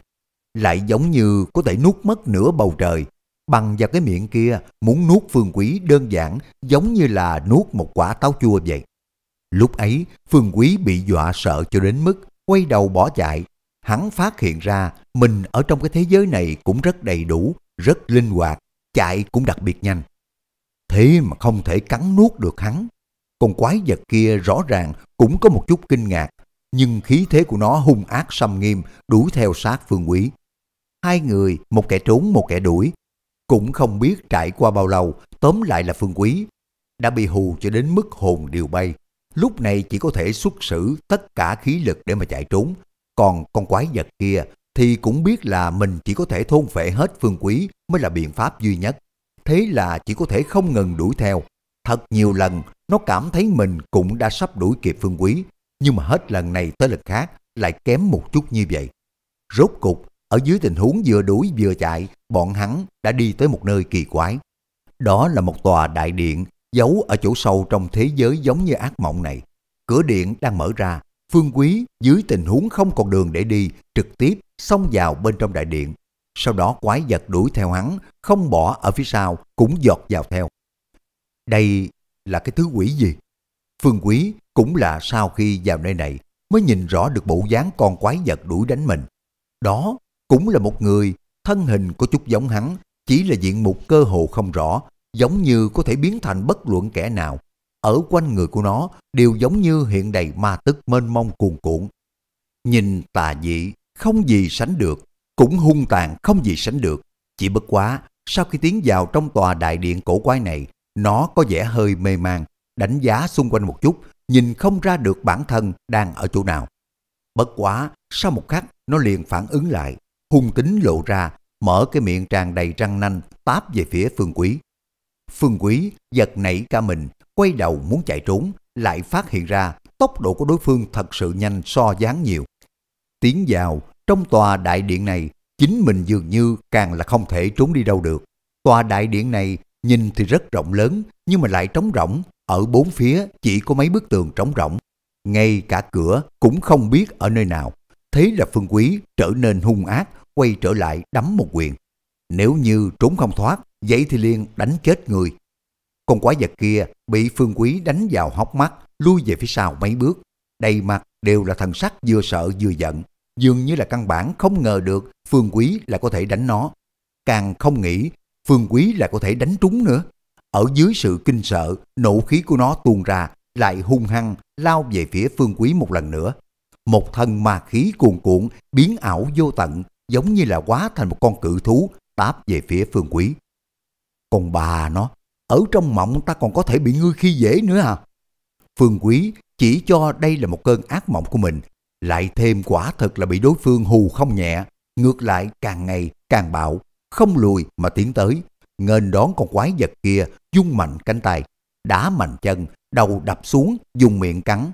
lại giống như có thể nuốt mất nửa bầu trời. Bằng vào cái miệng kia, muốn nuốt Phương Quý đơn giản giống như là nuốt một quả táo chua vậy. Lúc ấy, Phương Quý bị dọa sợ cho đến mức quay đầu bỏ chạy, Hắn phát hiện ra mình ở trong cái thế giới này cũng rất đầy đủ, rất linh hoạt, chạy cũng đặc biệt nhanh. Thế mà không thể cắn nuốt được hắn. Con quái vật kia rõ ràng cũng có một chút kinh ngạc, nhưng khí thế của nó hung ác xâm nghiêm đuổi theo sát phương quý. Hai người, một kẻ trốn một kẻ đuổi, cũng không biết trải qua bao lâu, tóm lại là phương quý, đã bị hù cho đến mức hồn điều bay. Lúc này chỉ có thể xuất xử tất cả khí lực để mà chạy trốn, còn con quái vật kia thì cũng biết là mình chỉ có thể thôn phệ hết phương quý mới là biện pháp duy nhất. Thế là chỉ có thể không ngừng đuổi theo. Thật nhiều lần nó cảm thấy mình cũng đã sắp đuổi kịp phương quý, nhưng mà hết lần này tới lần khác lại kém một chút như vậy. Rốt cục, ở dưới tình huống vừa đuổi vừa chạy, bọn hắn đã đi tới một nơi kỳ quái. Đó là một tòa đại điện giấu ở chỗ sâu trong thế giới giống như ác mộng này. Cửa điện đang mở ra, Phương Quý dưới tình huống không còn đường để đi, trực tiếp xông vào bên trong đại điện. Sau đó quái vật đuổi theo hắn, không bỏ ở phía sau, cũng giọt vào theo. Đây là cái thứ quỷ gì? Phương Quý cũng là sau khi vào nơi này mới nhìn rõ được bộ dáng con quái vật đuổi đánh mình. Đó cũng là một người, thân hình có chút giống hắn, chỉ là diện một cơ hồ không rõ, giống như có thể biến thành bất luận kẻ nào, ở quanh người của nó đều giống như hiện đầy ma tức mênh mông cuồn cuộn. Nhìn tà dị, không gì sánh được, cũng hung tàn không gì sánh được. Chỉ bất quá, sau khi tiến vào trong tòa đại điện cổ quái này, nó có vẻ hơi mê man, đánh giá xung quanh một chút, nhìn không ra được bản thân đang ở chỗ nào. Bất quá, sau một khắc, nó liền phản ứng lại, hung tính lộ ra, mở cái miệng tràn đầy răng nanh, táp về phía phương quý. Phương quý giật nảy cả mình, quay đầu muốn chạy trốn, lại phát hiện ra tốc độ của đối phương thật sự nhanh so dáng nhiều. Tiến vào, trong tòa đại điện này, chính mình dường như càng là không thể trốn đi đâu được. Tòa đại điện này nhìn thì rất rộng lớn, nhưng mà lại trống rỗng, ở bốn phía chỉ có mấy bức tường trống rỗng. Ngay cả cửa cũng không biết ở nơi nào. Thế là phương quý trở nên hung ác, quay trở lại đấm một quyền. Nếu như trốn không thoát, vậy thì liền đánh chết người, con quái vật kia bị Phương Quý đánh vào hốc mắt, lui về phía sau mấy bước. Đầy mặt đều là thần sắc vừa sợ vừa giận. Dường như là căn bản không ngờ được Phương Quý là có thể đánh nó. Càng không nghĩ Phương Quý là có thể đánh trúng nữa. Ở dưới sự kinh sợ, nộ khí của nó tuôn ra, lại hung hăng lao về phía Phương Quý một lần nữa. Một thân ma khí cuồn cuộn biến ảo vô tận, giống như là quá thành một con cự thú táp về phía Phương Quý. Còn bà nó, ở trong mộng ta còn có thể bị ngươi khi dễ nữa à? Phương Quý chỉ cho đây là một cơn ác mộng của mình, lại thêm quả thật là bị đối phương hù không nhẹ, ngược lại càng ngày càng bạo, không lùi mà tiến tới, nghênh đón con quái vật kia, dung mạnh cánh tay, đá mạnh chân, đầu đập xuống, dùng miệng cắn.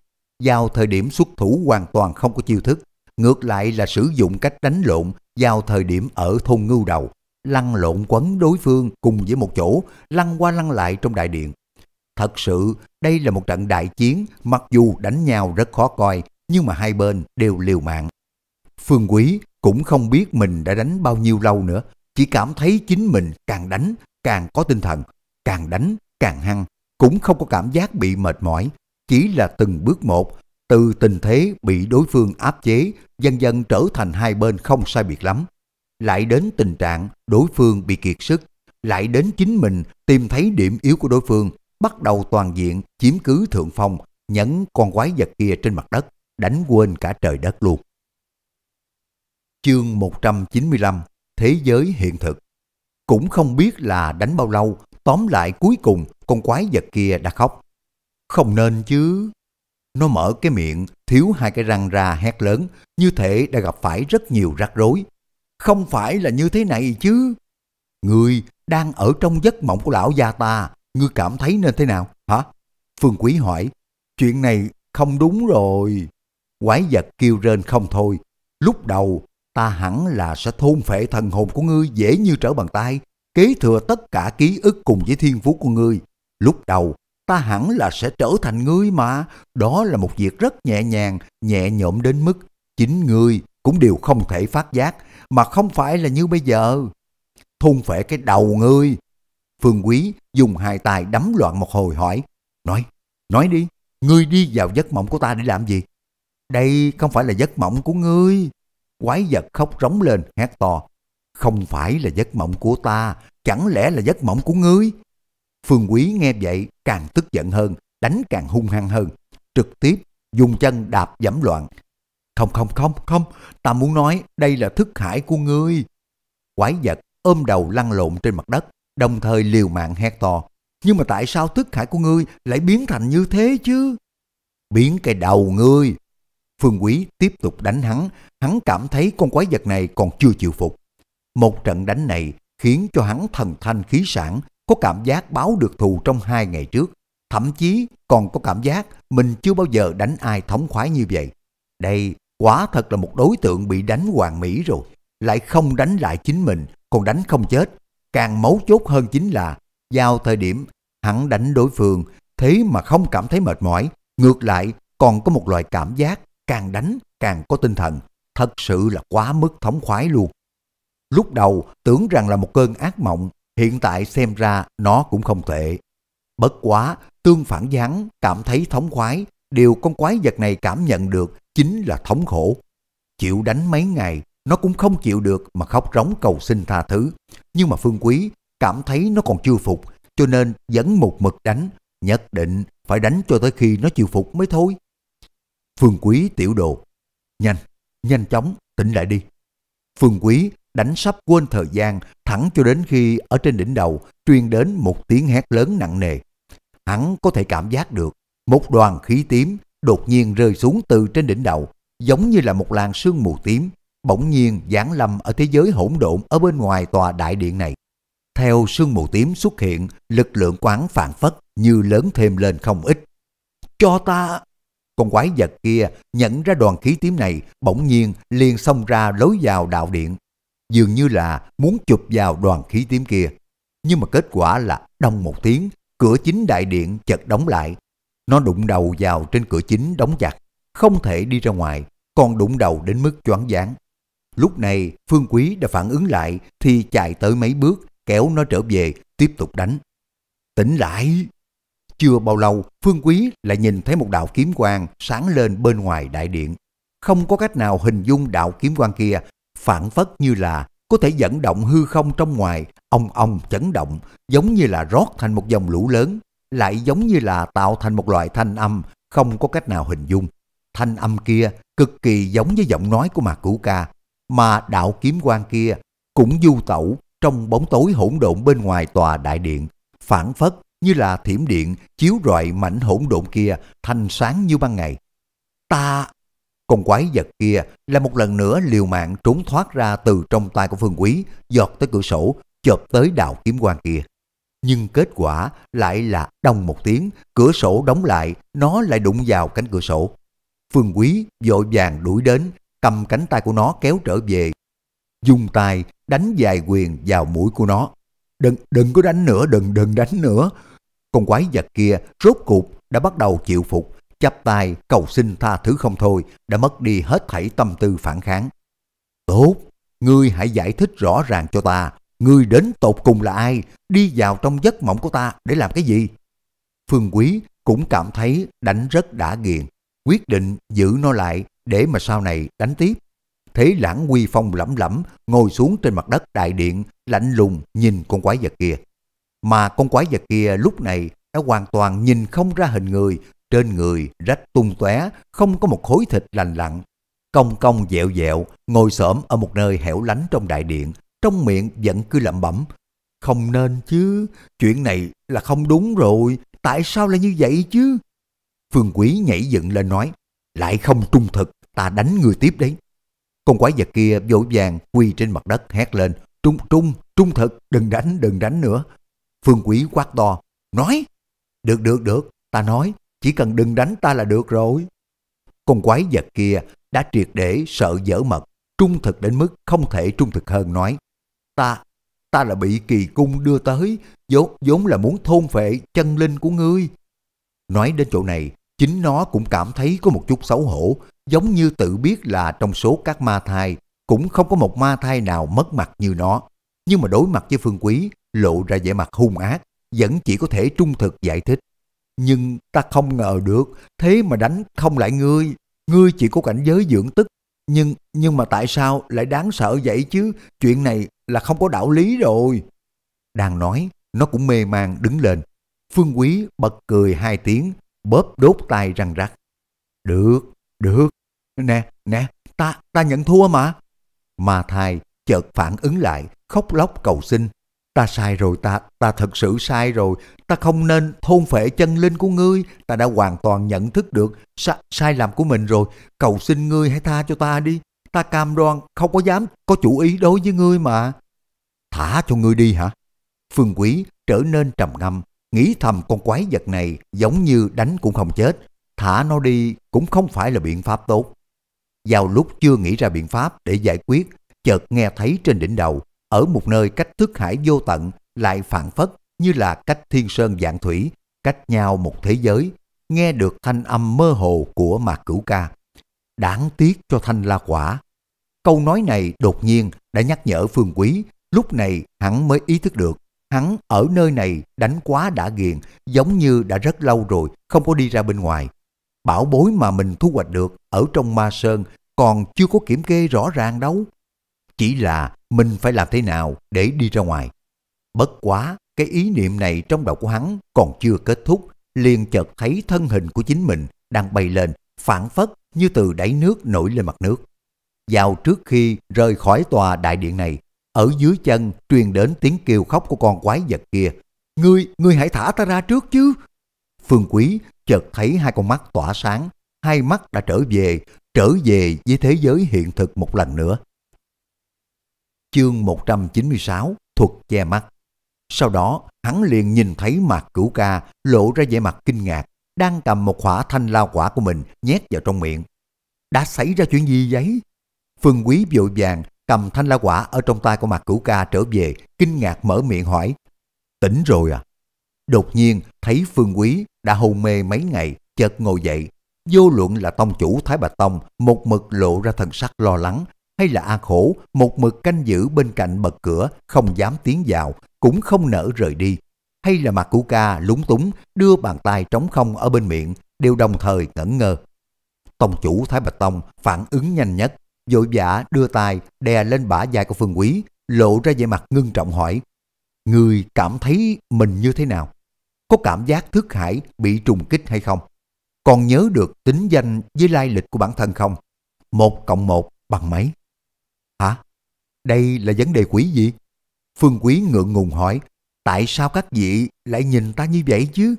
Vào thời điểm xuất thủ hoàn toàn không có chiêu thức, ngược lại là sử dụng cách đánh lộn vào thời điểm ở thôn ngưu đầu, lăn lộn quấn đối phương cùng với một chỗ, lăn qua lăn lại trong đại điện. Thật sự, đây là một trận đại chiến, mặc dù đánh nhau rất khó coi, nhưng mà hai bên đều liều mạng. Phương Quý cũng không biết mình đã đánh bao nhiêu lâu nữa, chỉ cảm thấy chính mình càng đánh, càng có tinh thần, càng đánh, càng hăng, cũng không có cảm giác bị mệt mỏi, chỉ là từng bước một, từ tình thế bị đối phương áp chế, dần dần trở thành hai bên không sai biệt lắm lại đến tình trạng đối phương bị kiệt sức, lại đến chính mình tìm thấy điểm yếu của đối phương, bắt đầu toàn diện chiếm cứ thượng phong, nhấn con quái vật kia trên mặt đất, đánh quên cả trời đất luôn. Chương 195 Thế giới hiện thực Cũng không biết là đánh bao lâu, tóm lại cuối cùng con quái vật kia đã khóc. Không nên chứ. Nó mở cái miệng, thiếu hai cái răng ra hét lớn, như thể đã gặp phải rất nhiều rắc rối, không phải là như thế này chứ. Người đang ở trong giấc mộng của lão gia ta, ngươi cảm thấy nên thế nào, hả? Phương Quý hỏi, chuyện này không đúng rồi. Quái vật kêu rên không thôi, lúc đầu ta hẳn là sẽ thôn phệ thần hồn của ngươi dễ như trở bàn tay, kế thừa tất cả ký ức cùng với thiên phú của ngươi. Lúc đầu, ta hẳn là sẽ trở thành ngươi mà. Đó là một việc rất nhẹ nhàng, nhẹ nhõm đến mức chính ngươi cũng đều không thể phát giác mà không phải là như bây giờ. thun phệ cái đầu ngươi. Phương Quý dùng hai tay đấm loạn một hồi hỏi. Nói, nói đi, ngươi đi vào giấc mộng của ta để làm gì? Đây không phải là giấc mộng của ngươi. Quái vật khóc rống lên, hét to. Không phải là giấc mộng của ta, chẳng lẽ là giấc mộng của ngươi? Phương Quý nghe vậy càng tức giận hơn, đánh càng hung hăng hơn. Trực tiếp dùng chân đạp dẫm loạn, không không không không, ta muốn nói đây là thức hải của ngươi. Quái vật ôm đầu lăn lộn trên mặt đất, đồng thời liều mạng hét to. Nhưng mà tại sao thức hải của ngươi lại biến thành như thế chứ? Biến cái đầu ngươi. Phương Quý tiếp tục đánh hắn, hắn cảm thấy con quái vật này còn chưa chịu phục. Một trận đánh này khiến cho hắn thần thanh khí sản, có cảm giác báo được thù trong hai ngày trước. Thậm chí còn có cảm giác mình chưa bao giờ đánh ai thống khoái như vậy. Đây Quá thật là một đối tượng bị đánh hoàng mỹ rồi, lại không đánh lại chính mình, còn đánh không chết. Càng mấu chốt hơn chính là, vào thời điểm hắn đánh đối phương, thế mà không cảm thấy mệt mỏi, ngược lại còn có một loại cảm giác càng đánh càng có tinh thần, thật sự là quá mức thống khoái luôn. Lúc đầu tưởng rằng là một cơn ác mộng, hiện tại xem ra nó cũng không tệ. Bất quá, tương phản gián cảm thấy thống khoái Điều con quái vật này cảm nhận được chính là thống khổ. Chịu đánh mấy ngày, nó cũng không chịu được mà khóc rống cầu xin tha thứ. Nhưng mà Phương Quý cảm thấy nó còn chưa phục, cho nên vẫn một mực đánh, nhất định phải đánh cho tới khi nó chịu phục mới thôi. Phương Quý tiểu đồ, nhanh, nhanh chóng, tỉnh lại đi. Phương Quý đánh sắp quên thời gian thẳng cho đến khi ở trên đỉnh đầu truyền đến một tiếng hét lớn nặng nề. Hắn có thể cảm giác được một đoàn khí tím đột nhiên rơi xuống từ trên đỉnh đầu, giống như là một làn sương mù tím, bỗng nhiên giáng lâm ở thế giới hỗn độn ở bên ngoài tòa đại điện này. Theo sương mù tím xuất hiện, lực lượng quán phản phất như lớn thêm lên không ít. Cho ta! Con quái vật kia nhận ra đoàn khí tím này bỗng nhiên liền xông ra lối vào đạo điện. Dường như là muốn chụp vào đoàn khí tím kia. Nhưng mà kết quả là đông một tiếng, cửa chính đại điện chật đóng lại, nó đụng đầu vào trên cửa chính đóng chặt, không thể đi ra ngoài, còn đụng đầu đến mức choáng váng. Lúc này, Phương Quý đã phản ứng lại thì chạy tới mấy bước, kéo nó trở về, tiếp tục đánh. Tỉnh lại! Chưa bao lâu, Phương Quý lại nhìn thấy một đạo kiếm quang sáng lên bên ngoài đại điện. Không có cách nào hình dung đạo kiếm quang kia, phản phất như là có thể dẫn động hư không trong ngoài, ong ong chấn động, giống như là rót thành một dòng lũ lớn, lại giống như là tạo thành một loại thanh âm không có cách nào hình dung. Thanh âm kia cực kỳ giống với giọng nói của Mạc Cửu Ca, mà đạo kiếm quan kia cũng du tẩu trong bóng tối hỗn độn bên ngoài tòa đại điện, phản phất như là thiểm điện chiếu rọi mảnh hỗn độn kia thanh sáng như ban ngày. Ta... Con quái vật kia là một lần nữa liều mạng trốn thoát ra từ trong tay của Phương Quý, giọt tới cửa sổ, chộp tới đạo kiếm quan kia nhưng kết quả lại là đông một tiếng, cửa sổ đóng lại, nó lại đụng vào cánh cửa sổ. Phương Quý vội vàng đuổi đến, cầm cánh tay của nó kéo trở về, dùng tay đánh dài quyền vào mũi của nó. Đừng, đừng có đánh nữa, đừng, đừng đánh nữa. Con quái vật kia rốt cuộc đã bắt đầu chịu phục, chắp tay cầu xin tha thứ không thôi, đã mất đi hết thảy tâm tư phản kháng. Tốt, ngươi hãy giải thích rõ ràng cho ta Ngươi đến tột cùng là ai? Đi vào trong giấc mộng của ta để làm cái gì? Phương Quý cũng cảm thấy đánh rất đã ghiền. Quyết định giữ nó lại để mà sau này đánh tiếp. Thế lãng quy phong lẩm lẩm ngồi xuống trên mặt đất đại điện lạnh lùng nhìn con quái vật kia. Mà con quái vật kia lúc này đã hoàn toàn nhìn không ra hình người, trên người rách tung tóe, không có một khối thịt lành lặn. Cong cong dẹo dẹo, ngồi xổm ở một nơi hẻo lánh trong đại điện, trong miệng vẫn cứ lẩm bẩm. Không nên chứ, chuyện này là không đúng rồi, tại sao lại như vậy chứ? Phương Quý nhảy dựng lên nói, lại không trung thực, ta đánh người tiếp đấy. Con quái vật kia vội vàng quỳ trên mặt đất hét lên, trung trung, trung thực, đừng đánh, đừng đánh nữa. Phương Quý quát to, nói, được được được, ta nói, chỉ cần đừng đánh ta là được rồi. Con quái vật kia đã triệt để sợ dở mật, trung thực đến mức không thể trung thực hơn nói, Ta, ta là bị kỳ cung đưa tới, vốn, vốn là muốn thôn phệ chân linh của ngươi. Nói đến chỗ này, chính nó cũng cảm thấy có một chút xấu hổ, giống như tự biết là trong số các ma thai, cũng không có một ma thai nào mất mặt như nó. Nhưng mà đối mặt với Phương Quý, lộ ra vẻ mặt hung ác, vẫn chỉ có thể trung thực giải thích. Nhưng ta không ngờ được, thế mà đánh không lại ngươi, ngươi chỉ có cảnh giới dưỡng tức. Nhưng nhưng mà tại sao lại đáng sợ vậy chứ? Chuyện này là không có đạo lý rồi. Đang nói, nó cũng mê man đứng lên. Phương Quý bật cười hai tiếng, bóp đốt tay răng rắc. Được, được, nè, nè, ta, ta nhận thua mà. Mà thai chợt phản ứng lại, khóc lóc cầu xin. Ta sai rồi ta, ta thật sự sai rồi, ta không nên thôn phệ chân linh của ngươi, ta đã hoàn toàn nhận thức được sa, sai lầm của mình rồi, cầu xin ngươi hãy tha cho ta đi, ta cam đoan không có dám có chủ ý đối với ngươi mà. Thả cho ngươi đi hả? Phương Quý trở nên trầm ngâm, nghĩ thầm con quái vật này giống như đánh cũng không chết, thả nó đi cũng không phải là biện pháp tốt. Vào lúc chưa nghĩ ra biện pháp để giải quyết, chợt nghe thấy trên đỉnh đầu, ở một nơi cách thức hải vô tận, lại phản phất như là cách thiên sơn dạng thủy, cách nhau một thế giới, nghe được thanh âm mơ hồ của mạc cửu ca. Đáng tiếc cho thanh la quả, Câu nói này đột nhiên đã nhắc nhở Phương Quý, lúc này hắn mới ý thức được. Hắn ở nơi này đánh quá đã ghiền, giống như đã rất lâu rồi, không có đi ra bên ngoài. Bảo bối mà mình thu hoạch được ở trong ma sơn còn chưa có kiểm kê rõ ràng đâu. Chỉ là mình phải làm thế nào để đi ra ngoài. Bất quá, cái ý niệm này trong đầu của hắn còn chưa kết thúc, liền chợt thấy thân hình của chính mình đang bay lên, phản phất như từ đáy nước nổi lên mặt nước. Vào trước khi rời khỏi tòa đại điện này, ở dưới chân truyền đến tiếng kêu khóc của con quái vật kia. Ngươi, ngươi hãy thả ta ra trước chứ. Phương Quý chợt thấy hai con mắt tỏa sáng, hai mắt đã trở về, trở về với thế giới hiện thực một lần nữa. Chương 196 Thuật che mắt Sau đó, hắn liền nhìn thấy mặt cửu ca lộ ra vẻ mặt kinh ngạc, đang cầm một khỏa thanh lao quả của mình nhét vào trong miệng. Đã xảy ra chuyện gì vậy? Phương Quý vội vàng cầm thanh la quả ở trong tay của mặt cửu ca trở về, kinh ngạc mở miệng hỏi. Tỉnh rồi à? Đột nhiên thấy Phương Quý đã hôn mê mấy ngày, chợt ngồi dậy. Vô luận là tông chủ Thái Bạch Tông một mực lộ ra thần sắc lo lắng, hay là A Khổ một mực canh giữ bên cạnh bật cửa không dám tiến vào, cũng không nỡ rời đi. Hay là mặt cửu ca lúng túng đưa bàn tay trống không ở bên miệng, đều đồng thời ngẩn ngơ. Tông chủ Thái Bạch Tông phản ứng nhanh nhất, vội vã đưa tay đè lên bả vai của Phương Quý, lộ ra vẻ mặt ngưng trọng hỏi. Người cảm thấy mình như thế nào? Có cảm giác thức hải bị trùng kích hay không? Còn nhớ được tính danh với lai lịch của bản thân không? Một cộng một bằng mấy? Hả? Đây là vấn đề quỷ gì? Phương Quý ngượng ngùng hỏi, tại sao các vị lại nhìn ta như vậy chứ?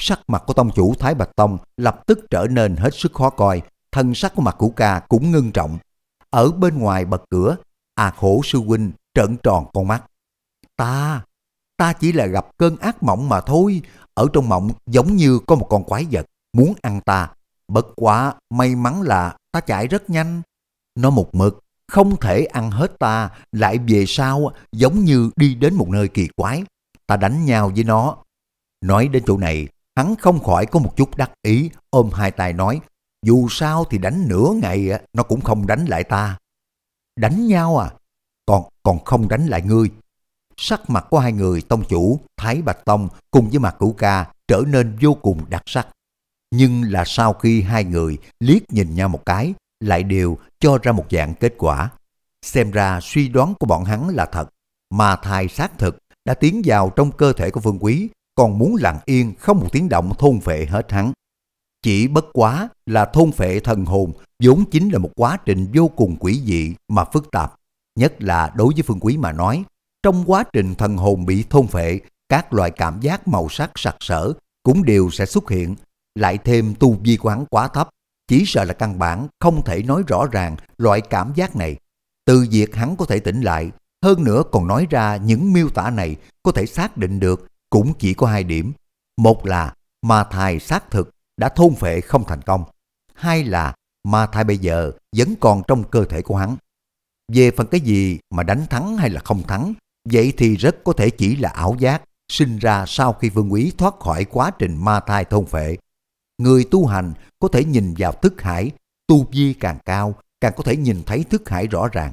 Sắc mặt của tông chủ Thái Bạch Tông lập tức trở nên hết sức khó coi, thân sắc của mặt của ca cũng ngưng trọng. Ở bên ngoài bật cửa, a khổ sư huynh trợn tròn con mắt. Ta, ta chỉ là gặp cơn ác mộng mà thôi, ở trong mộng giống như có một con quái vật muốn ăn ta. Bất quá may mắn là ta chạy rất nhanh. Nó một mực, không thể ăn hết ta, lại về sau giống như đi đến một nơi kỳ quái. Ta đánh nhau với nó. Nói đến chỗ này, hắn không khỏi có một chút đắc ý, ôm hai tay nói, dù sao thì đánh nửa ngày nó cũng không đánh lại ta. Đánh nhau à? Còn còn không đánh lại ngươi. Sắc mặt của hai người tông chủ, Thái Bạch Tông cùng với mặt cửu ca trở nên vô cùng đặc sắc. Nhưng là sau khi hai người liếc nhìn nhau một cái, lại đều cho ra một dạng kết quả. Xem ra suy đoán của bọn hắn là thật, mà thai xác thực đã tiến vào trong cơ thể của Vương Quý, còn muốn lặng yên không một tiếng động thôn phệ hết hắn. Chỉ bất quá là thôn phệ thần hồn vốn chính là một quá trình vô cùng quỷ dị mà phức tạp. Nhất là đối với Phương Quý mà nói, trong quá trình thần hồn bị thôn phệ, các loại cảm giác màu sắc sặc sỡ cũng đều sẽ xuất hiện. Lại thêm tu vi của quá thấp, chỉ sợ là căn bản không thể nói rõ ràng loại cảm giác này. Từ việc hắn có thể tỉnh lại, hơn nữa còn nói ra những miêu tả này có thể xác định được cũng chỉ có hai điểm. Một là ma thai xác thực đã thôn phệ không thành công, hay là ma thai bây giờ vẫn còn trong cơ thể của hắn. Về phần cái gì mà đánh thắng hay là không thắng, vậy thì rất có thể chỉ là ảo giác sinh ra sau khi Vương Quý thoát khỏi quá trình ma thai thôn phệ. Người tu hành có thể nhìn vào thức hải, tu vi càng cao, càng có thể nhìn thấy thức hải rõ ràng.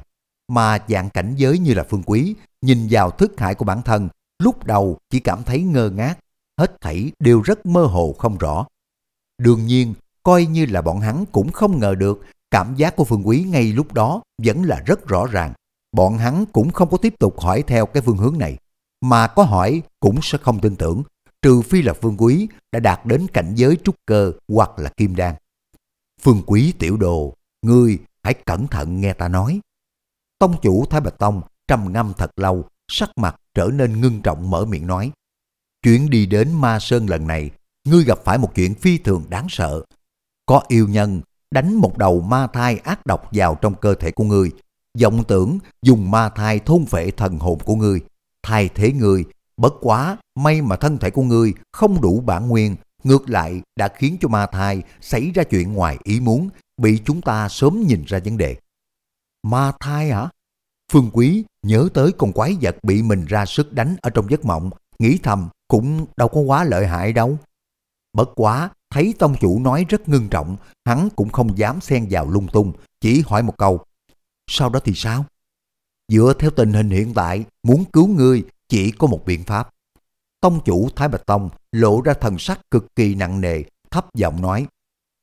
Mà dạng cảnh giới như là Phương Quý, nhìn vào thức hải của bản thân, lúc đầu chỉ cảm thấy ngơ ngác, hết thảy đều rất mơ hồ không rõ. Đương nhiên, coi như là bọn hắn cũng không ngờ được, cảm giác của Phương Quý ngay lúc đó vẫn là rất rõ ràng. Bọn hắn cũng không có tiếp tục hỏi theo cái phương hướng này, mà có hỏi cũng sẽ không tin tưởng, trừ phi là Phương Quý đã đạt đến cảnh giới trúc cơ hoặc là kim đan. Phương Quý tiểu đồ, ngươi hãy cẩn thận nghe ta nói. Tông chủ Thái Bạch Tông trầm ngâm thật lâu, sắc mặt trở nên ngưng trọng mở miệng nói. Chuyến đi đến Ma Sơn lần này ngươi gặp phải một chuyện phi thường đáng sợ. Có yêu nhân đánh một đầu ma thai ác độc vào trong cơ thể của ngươi, vọng tưởng dùng ma thai thôn phệ thần hồn của ngươi, thay thế ngươi, bất quá may mà thân thể của ngươi không đủ bản nguyên, ngược lại đã khiến cho ma thai xảy ra chuyện ngoài ý muốn, bị chúng ta sớm nhìn ra vấn đề. Ma thai hả? Phương Quý nhớ tới con quái vật bị mình ra sức đánh ở trong giấc mộng, nghĩ thầm cũng đâu có quá lợi hại đâu. Bất quá, thấy tông chủ nói rất ngưng trọng, hắn cũng không dám xen vào lung tung, chỉ hỏi một câu. Sau đó thì sao? Dựa theo tình hình hiện tại, muốn cứu ngươi chỉ có một biện pháp. Tông chủ Thái Bạch Tông lộ ra thần sắc cực kỳ nặng nề, thấp giọng nói.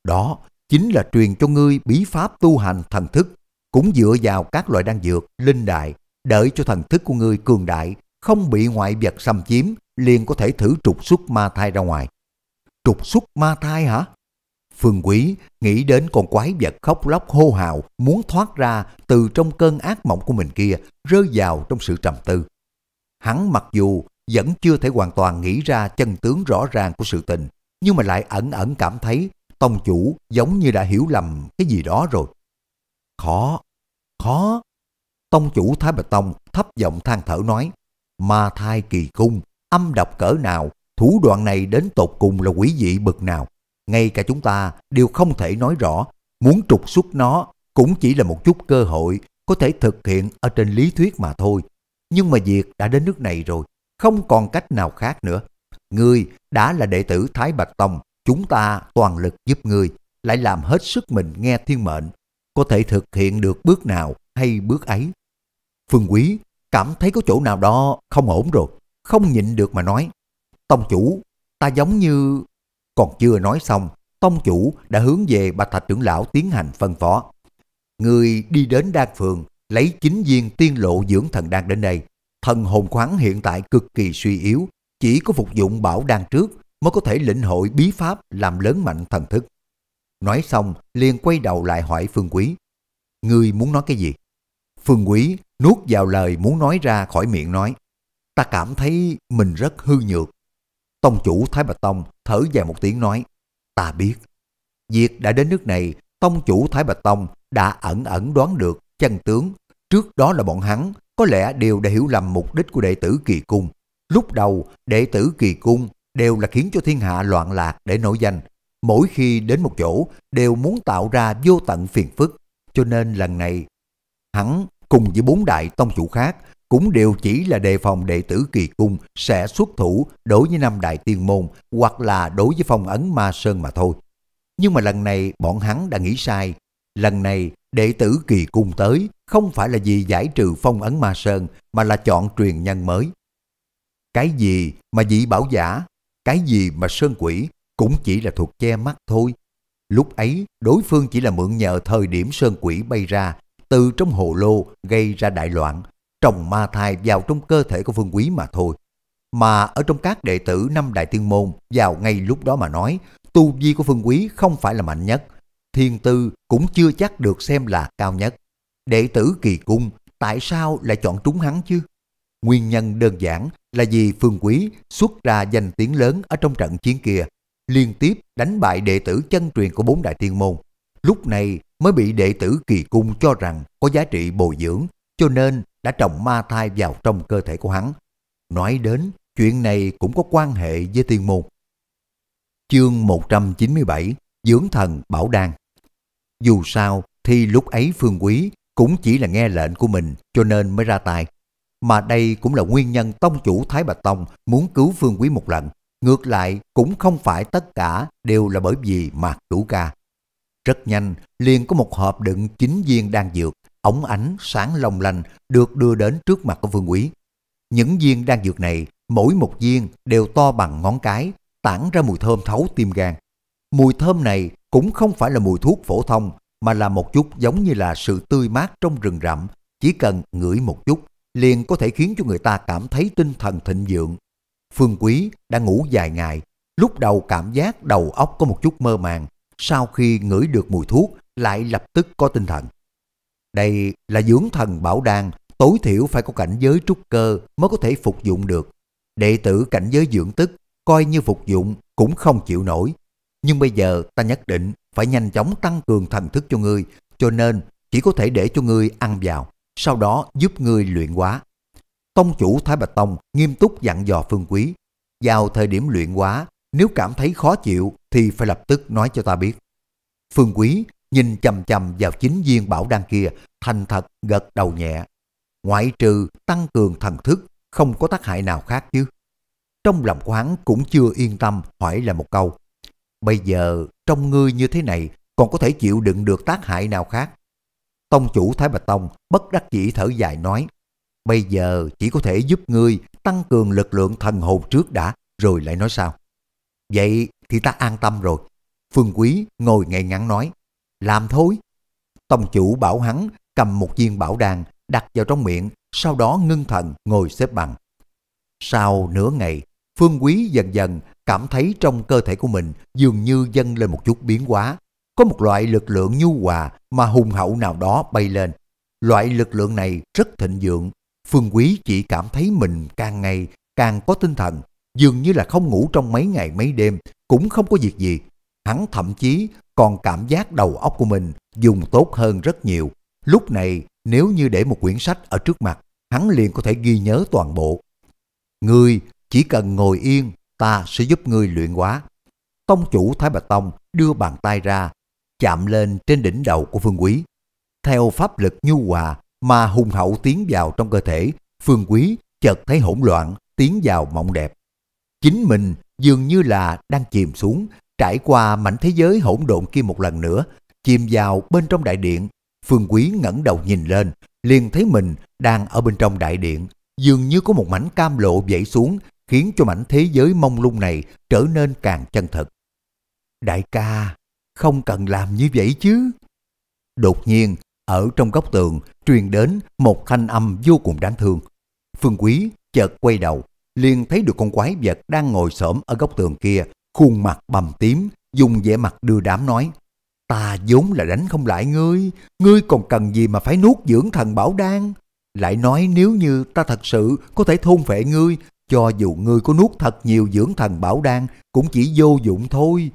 Đó chính là truyền cho ngươi bí pháp tu hành thần thức, cũng dựa vào các loại đan dược, linh đại, đợi cho thần thức của ngươi cường đại, không bị ngoại vật xâm chiếm, liền có thể thử trục xuất ma thai ra ngoài trục xuất ma thai hả? Phương Quý nghĩ đến con quái vật khóc lóc hô hào muốn thoát ra từ trong cơn ác mộng của mình kia rơi vào trong sự trầm tư. Hắn mặc dù vẫn chưa thể hoàn toàn nghĩ ra chân tướng rõ ràng của sự tình, nhưng mà lại ẩn ẩn cảm thấy tông chủ giống như đã hiểu lầm cái gì đó rồi. Khó, khó. Tông chủ Thái Bạch Tông thấp giọng than thở nói, ma thai kỳ cung, âm độc cỡ nào Thủ đoạn này đến tột cùng là quý vị bực nào. Ngay cả chúng ta đều không thể nói rõ. Muốn trục xuất nó cũng chỉ là một chút cơ hội có thể thực hiện ở trên lý thuyết mà thôi. Nhưng mà việc đã đến nước này rồi, không còn cách nào khác nữa. Ngươi đã là đệ tử Thái Bạch Tông, chúng ta toàn lực giúp ngươi, lại làm hết sức mình nghe thiên mệnh, có thể thực hiện được bước nào hay bước ấy. Phương Quý cảm thấy có chỗ nào đó không ổn rồi, không nhịn được mà nói. Tông chủ, ta giống như... Còn chưa nói xong, tông chủ đã hướng về bà thạch trưởng lão tiến hành phân phó. Người đi đến đan phường, lấy chính viên tiên lộ dưỡng thần đan đến đây. Thần hồn khoáng hiện tại cực kỳ suy yếu, chỉ có phục dụng bảo đan trước mới có thể lĩnh hội bí pháp làm lớn mạnh thần thức. Nói xong, liền quay đầu lại hỏi Phương Quý. Người muốn nói cái gì? Phương Quý nuốt vào lời muốn nói ra khỏi miệng nói. Ta cảm thấy mình rất hư nhược. Tông chủ Thái Bạch Tông thở dài một tiếng nói, ta biết. Việc đã đến nước này, Tông chủ Thái Bạch Tông đã ẩn ẩn đoán được chân tướng. Trước đó là bọn hắn có lẽ đều đã hiểu lầm mục đích của đệ tử kỳ cung. Lúc đầu, đệ tử kỳ cung đều là khiến cho thiên hạ loạn lạc để nổi danh. Mỗi khi đến một chỗ đều muốn tạo ra vô tận phiền phức. Cho nên lần này, hắn cùng với bốn đại tông chủ khác cũng đều chỉ là đề phòng đệ tử kỳ cung sẽ xuất thủ đối với năm đại tiên môn hoặc là đối với phong ấn ma sơn mà thôi. Nhưng mà lần này bọn hắn đã nghĩ sai. Lần này đệ tử kỳ cung tới không phải là vì giải trừ phong ấn ma sơn mà là chọn truyền nhân mới. Cái gì mà dị bảo giả, cái gì mà sơn quỷ cũng chỉ là thuộc che mắt thôi. Lúc ấy đối phương chỉ là mượn nhờ thời điểm sơn quỷ bay ra từ trong hồ lô gây ra đại loạn trồng ma thai vào trong cơ thể của Phương Quý mà thôi. Mà ở trong các đệ tử năm đại tiên môn vào ngay lúc đó mà nói, tu vi của Phương Quý không phải là mạnh nhất, thiên tư cũng chưa chắc được xem là cao nhất. Đệ tử kỳ cung tại sao lại chọn trúng hắn chứ? Nguyên nhân đơn giản là vì Phương Quý xuất ra danh tiếng lớn ở trong trận chiến kia, liên tiếp đánh bại đệ tử chân truyền của bốn đại tiên môn. Lúc này mới bị đệ tử kỳ cung cho rằng có giá trị bồi dưỡng cho nên đã trồng ma thai vào trong cơ thể của hắn. Nói đến, chuyện này cũng có quan hệ với tiên môn. Chương 197 Dưỡng thần Bảo Đan Dù sao thì lúc ấy Phương Quý cũng chỉ là nghe lệnh của mình cho nên mới ra tay. Mà đây cũng là nguyên nhân tông chủ Thái Bạch Tông muốn cứu Phương Quý một lần. Ngược lại cũng không phải tất cả đều là bởi vì mạc cửu ca. Rất nhanh liền có một hộp đựng chính viên đang dược ống ánh sáng long lanh được đưa đến trước mặt của Vương Quý. Những viên đan dược này, mỗi một viên đều to bằng ngón cái, tản ra mùi thơm thấu tim gan. Mùi thơm này cũng không phải là mùi thuốc phổ thông, mà là một chút giống như là sự tươi mát trong rừng rậm, chỉ cần ngửi một chút, liền có thể khiến cho người ta cảm thấy tinh thần thịnh vượng. Phương Quý đã ngủ dài ngày, lúc đầu cảm giác đầu óc có một chút mơ màng, sau khi ngửi được mùi thuốc lại lập tức có tinh thần. Đây là dưỡng thần bảo đan, tối thiểu phải có cảnh giới trúc cơ mới có thể phục dụng được. Đệ tử cảnh giới dưỡng tức, coi như phục dụng cũng không chịu nổi. Nhưng bây giờ ta nhất định phải nhanh chóng tăng cường thần thức cho ngươi, cho nên chỉ có thể để cho ngươi ăn vào, sau đó giúp ngươi luyện hóa. Tông chủ Thái Bạch Tông nghiêm túc dặn dò Phương Quý, vào thời điểm luyện hóa, nếu cảm thấy khó chịu thì phải lập tức nói cho ta biết. Phương Quý nhìn chầm chầm vào chính viên bảo đan kia, thành thật gật đầu nhẹ. Ngoại trừ tăng cường thần thức, không có tác hại nào khác chứ. Trong lòng của hắn cũng chưa yên tâm hỏi là một câu. Bây giờ trong ngươi như thế này còn có thể chịu đựng được tác hại nào khác? Tông chủ Thái Bạch Tông bất đắc dĩ thở dài nói. Bây giờ chỉ có thể giúp ngươi tăng cường lực lượng thần hồn trước đã, rồi lại nói sao? Vậy thì ta an tâm rồi. Phương Quý ngồi ngay ngắn nói. Làm thôi. Tông chủ bảo hắn cầm một viên bảo đàn đặt vào trong miệng, sau đó ngưng thần ngồi xếp bằng. Sau nửa ngày, Phương Quý dần dần cảm thấy trong cơ thể của mình dường như dâng lên một chút biến hóa. Có một loại lực lượng nhu hòa mà hùng hậu nào đó bay lên. Loại lực lượng này rất thịnh vượng. Phương Quý chỉ cảm thấy mình càng ngày càng có tinh thần, dường như là không ngủ trong mấy ngày mấy đêm, cũng không có việc gì. Hắn thậm chí còn cảm giác đầu óc của mình dùng tốt hơn rất nhiều. Lúc này nếu như để một quyển sách ở trước mặt, hắn liền có thể ghi nhớ toàn bộ. Ngươi chỉ cần ngồi yên, ta sẽ giúp ngươi luyện hóa. Tông chủ Thái Bạch Tông đưa bàn tay ra, chạm lên trên đỉnh đầu của Phương Quý. Theo pháp lực nhu hòa mà hùng hậu tiến vào trong cơ thể, Phương Quý chợt thấy hỗn loạn, tiến vào mộng đẹp. Chính mình dường như là đang chìm xuống Trải qua mảnh thế giới hỗn độn kia một lần nữa, chìm vào bên trong đại điện, Phương Quý ngẩng đầu nhìn lên, liền thấy mình đang ở bên trong đại điện, dường như có một mảnh cam lộ dậy xuống, khiến cho mảnh thế giới mông lung này trở nên càng chân thật. Đại ca, không cần làm như vậy chứ. Đột nhiên, ở trong góc tường truyền đến một thanh âm vô cùng đáng thương. Phương Quý chợt quay đầu, liền thấy được con quái vật đang ngồi xổm ở góc tường kia, khuôn mặt bầm tím, dùng vẻ mặt đưa đám nói, ta vốn là đánh không lại ngươi, ngươi còn cần gì mà phải nuốt dưỡng thần bảo đan. Lại nói nếu như ta thật sự có thể thôn phệ ngươi, cho dù ngươi có nuốt thật nhiều dưỡng thần bảo đan cũng chỉ vô dụng thôi.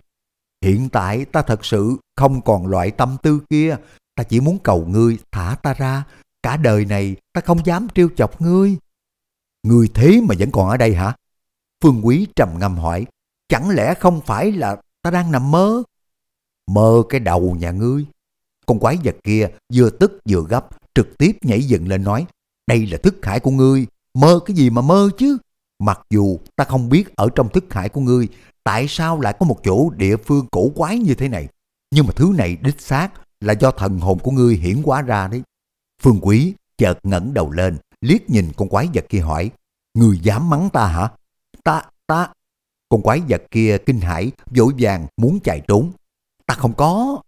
Hiện tại ta thật sự không còn loại tâm tư kia, ta chỉ muốn cầu ngươi thả ta ra, cả đời này ta không dám trêu chọc ngươi. Ngươi thế mà vẫn còn ở đây hả? Phương Quý trầm ngâm hỏi, Chẳng lẽ không phải là ta đang nằm mơ? Mơ cái đầu nhà ngươi. Con quái vật kia vừa tức vừa gấp, trực tiếp nhảy dựng lên nói, đây là thức hải của ngươi, mơ cái gì mà mơ chứ? Mặc dù ta không biết ở trong thức hải của ngươi, tại sao lại có một chỗ địa phương cổ quái như thế này? Nhưng mà thứ này đích xác là do thần hồn của ngươi hiển hóa ra đấy. Phương Quý chợt ngẩng đầu lên, liếc nhìn con quái vật kia hỏi, Người dám mắng ta hả? Ta, ta, con quái vật kia kinh hãi, vội vàng muốn chạy trốn. Ta không có.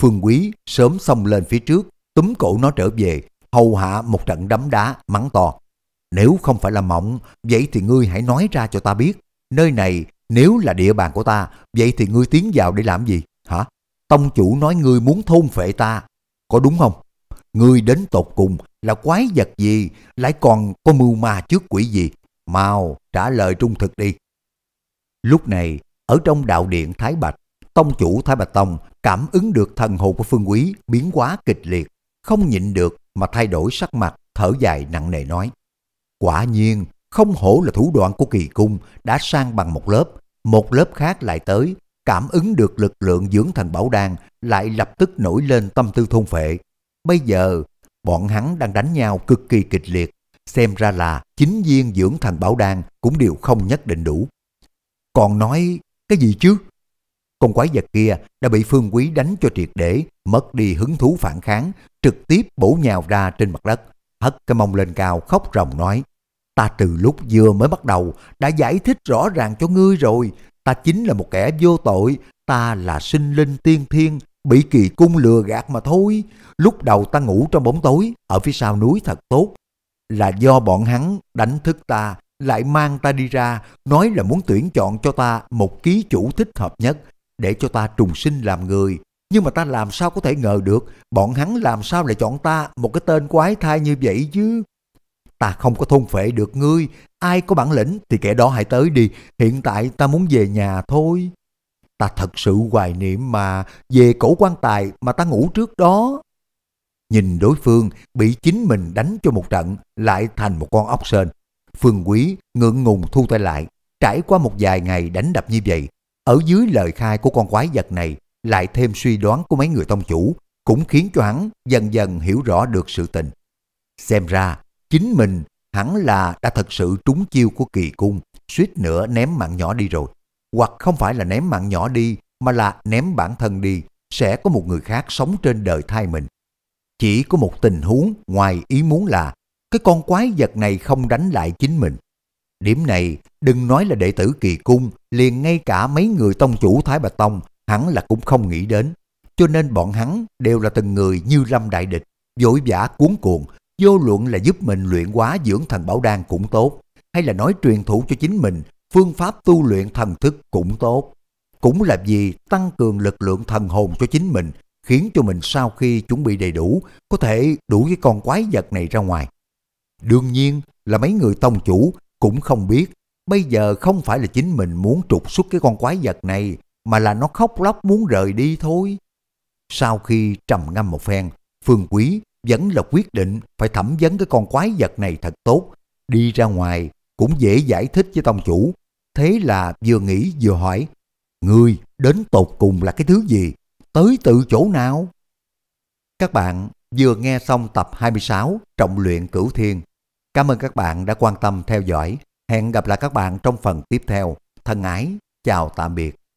Phương Quý sớm xông lên phía trước, túm cổ nó trở về, hầu hạ một trận đấm đá, mắng to. Nếu không phải là mộng, vậy thì ngươi hãy nói ra cho ta biết. Nơi này nếu là địa bàn của ta, vậy thì ngươi tiến vào để làm gì? Hả? Tông chủ nói ngươi muốn thôn phệ ta. Có đúng không? Ngươi đến tột cùng là quái vật gì? Lại còn có mưu ma trước quỷ gì? Mau, trả lời trung thực đi. Lúc này, ở trong đạo điện Thái Bạch, tông chủ Thái Bạch Tông cảm ứng được thần hồn của Phương Quý biến quá kịch liệt, không nhịn được mà thay đổi sắc mặt, thở dài nặng nề nói. Quả nhiên, không hổ là thủ đoạn của kỳ cung đã sang bằng một lớp, một lớp khác lại tới, cảm ứng được lực lượng dưỡng thần bảo đan lại lập tức nổi lên tâm tư thôn phệ. Bây giờ, bọn hắn đang đánh nhau cực kỳ kịch liệt, xem ra là chính viên dưỡng thần bảo đan cũng đều không nhất định đủ còn nói cái gì chứ? Con quái vật kia đã bị Phương Quý đánh cho triệt để, mất đi hứng thú phản kháng, trực tiếp bổ nhào ra trên mặt đất, hất cái mông lên cao khóc ròng nói. Ta từ lúc vừa mới bắt đầu đã giải thích rõ ràng cho ngươi rồi, ta chính là một kẻ vô tội, ta là sinh linh tiên thiên, bị kỳ cung lừa gạt mà thôi. Lúc đầu ta ngủ trong bóng tối, ở phía sau núi thật tốt, là do bọn hắn đánh thức ta lại mang ta đi ra, nói là muốn tuyển chọn cho ta một ký chủ thích hợp nhất, để cho ta trùng sinh làm người. Nhưng mà ta làm sao có thể ngờ được, bọn hắn làm sao lại chọn ta một cái tên quái thai như vậy chứ? Ta không có thôn phệ được ngươi, ai có bản lĩnh thì kẻ đó hãy tới đi, hiện tại ta muốn về nhà thôi. Ta thật sự hoài niệm mà, về cổ quan tài mà ta ngủ trước đó. Nhìn đối phương bị chính mình đánh cho một trận lại thành một con ốc sên. Phương Quý ngượng ngùng thu tay lại, trải qua một vài ngày đánh đập như vậy, ở dưới lời khai của con quái vật này, lại thêm suy đoán của mấy người tông chủ, cũng khiến cho hắn dần dần hiểu rõ được sự tình. Xem ra, chính mình hẳn là đã thật sự trúng chiêu của kỳ cung, suýt nữa ném mạng nhỏ đi rồi. Hoặc không phải là ném mạng nhỏ đi, mà là ném bản thân đi, sẽ có một người khác sống trên đời thay mình. Chỉ có một tình huống ngoài ý muốn là cái con quái vật này không đánh lại chính mình. Điểm này đừng nói là đệ tử kỳ cung, liền ngay cả mấy người tông chủ Thái Bạch Tông hẳn là cũng không nghĩ đến. Cho nên bọn hắn đều là từng người như lâm đại địch, vội vã cuốn cuồng, vô luận là giúp mình luyện hóa dưỡng thần bảo đan cũng tốt, hay là nói truyền thụ cho chính mình phương pháp tu luyện thần thức cũng tốt. Cũng là vì tăng cường lực lượng thần hồn cho chính mình, khiến cho mình sau khi chuẩn bị đầy đủ, có thể đủ cái con quái vật này ra ngoài. Đương nhiên là mấy người tông chủ cũng không biết bây giờ không phải là chính mình muốn trục xuất cái con quái vật này mà là nó khóc lóc muốn rời đi thôi. Sau khi trầm ngâm một phen, Phương Quý vẫn là quyết định phải thẩm vấn cái con quái vật này thật tốt. Đi ra ngoài cũng dễ giải thích với tông chủ. Thế là vừa nghĩ vừa hỏi, Ngươi đến tột cùng là cái thứ gì? Tới từ chỗ nào? Các bạn vừa nghe xong tập 26 Trọng luyện Cửu Thiên Cảm ơn các bạn đã quan tâm theo dõi. Hẹn gặp lại các bạn trong phần tiếp theo. Thân ái, chào tạm biệt.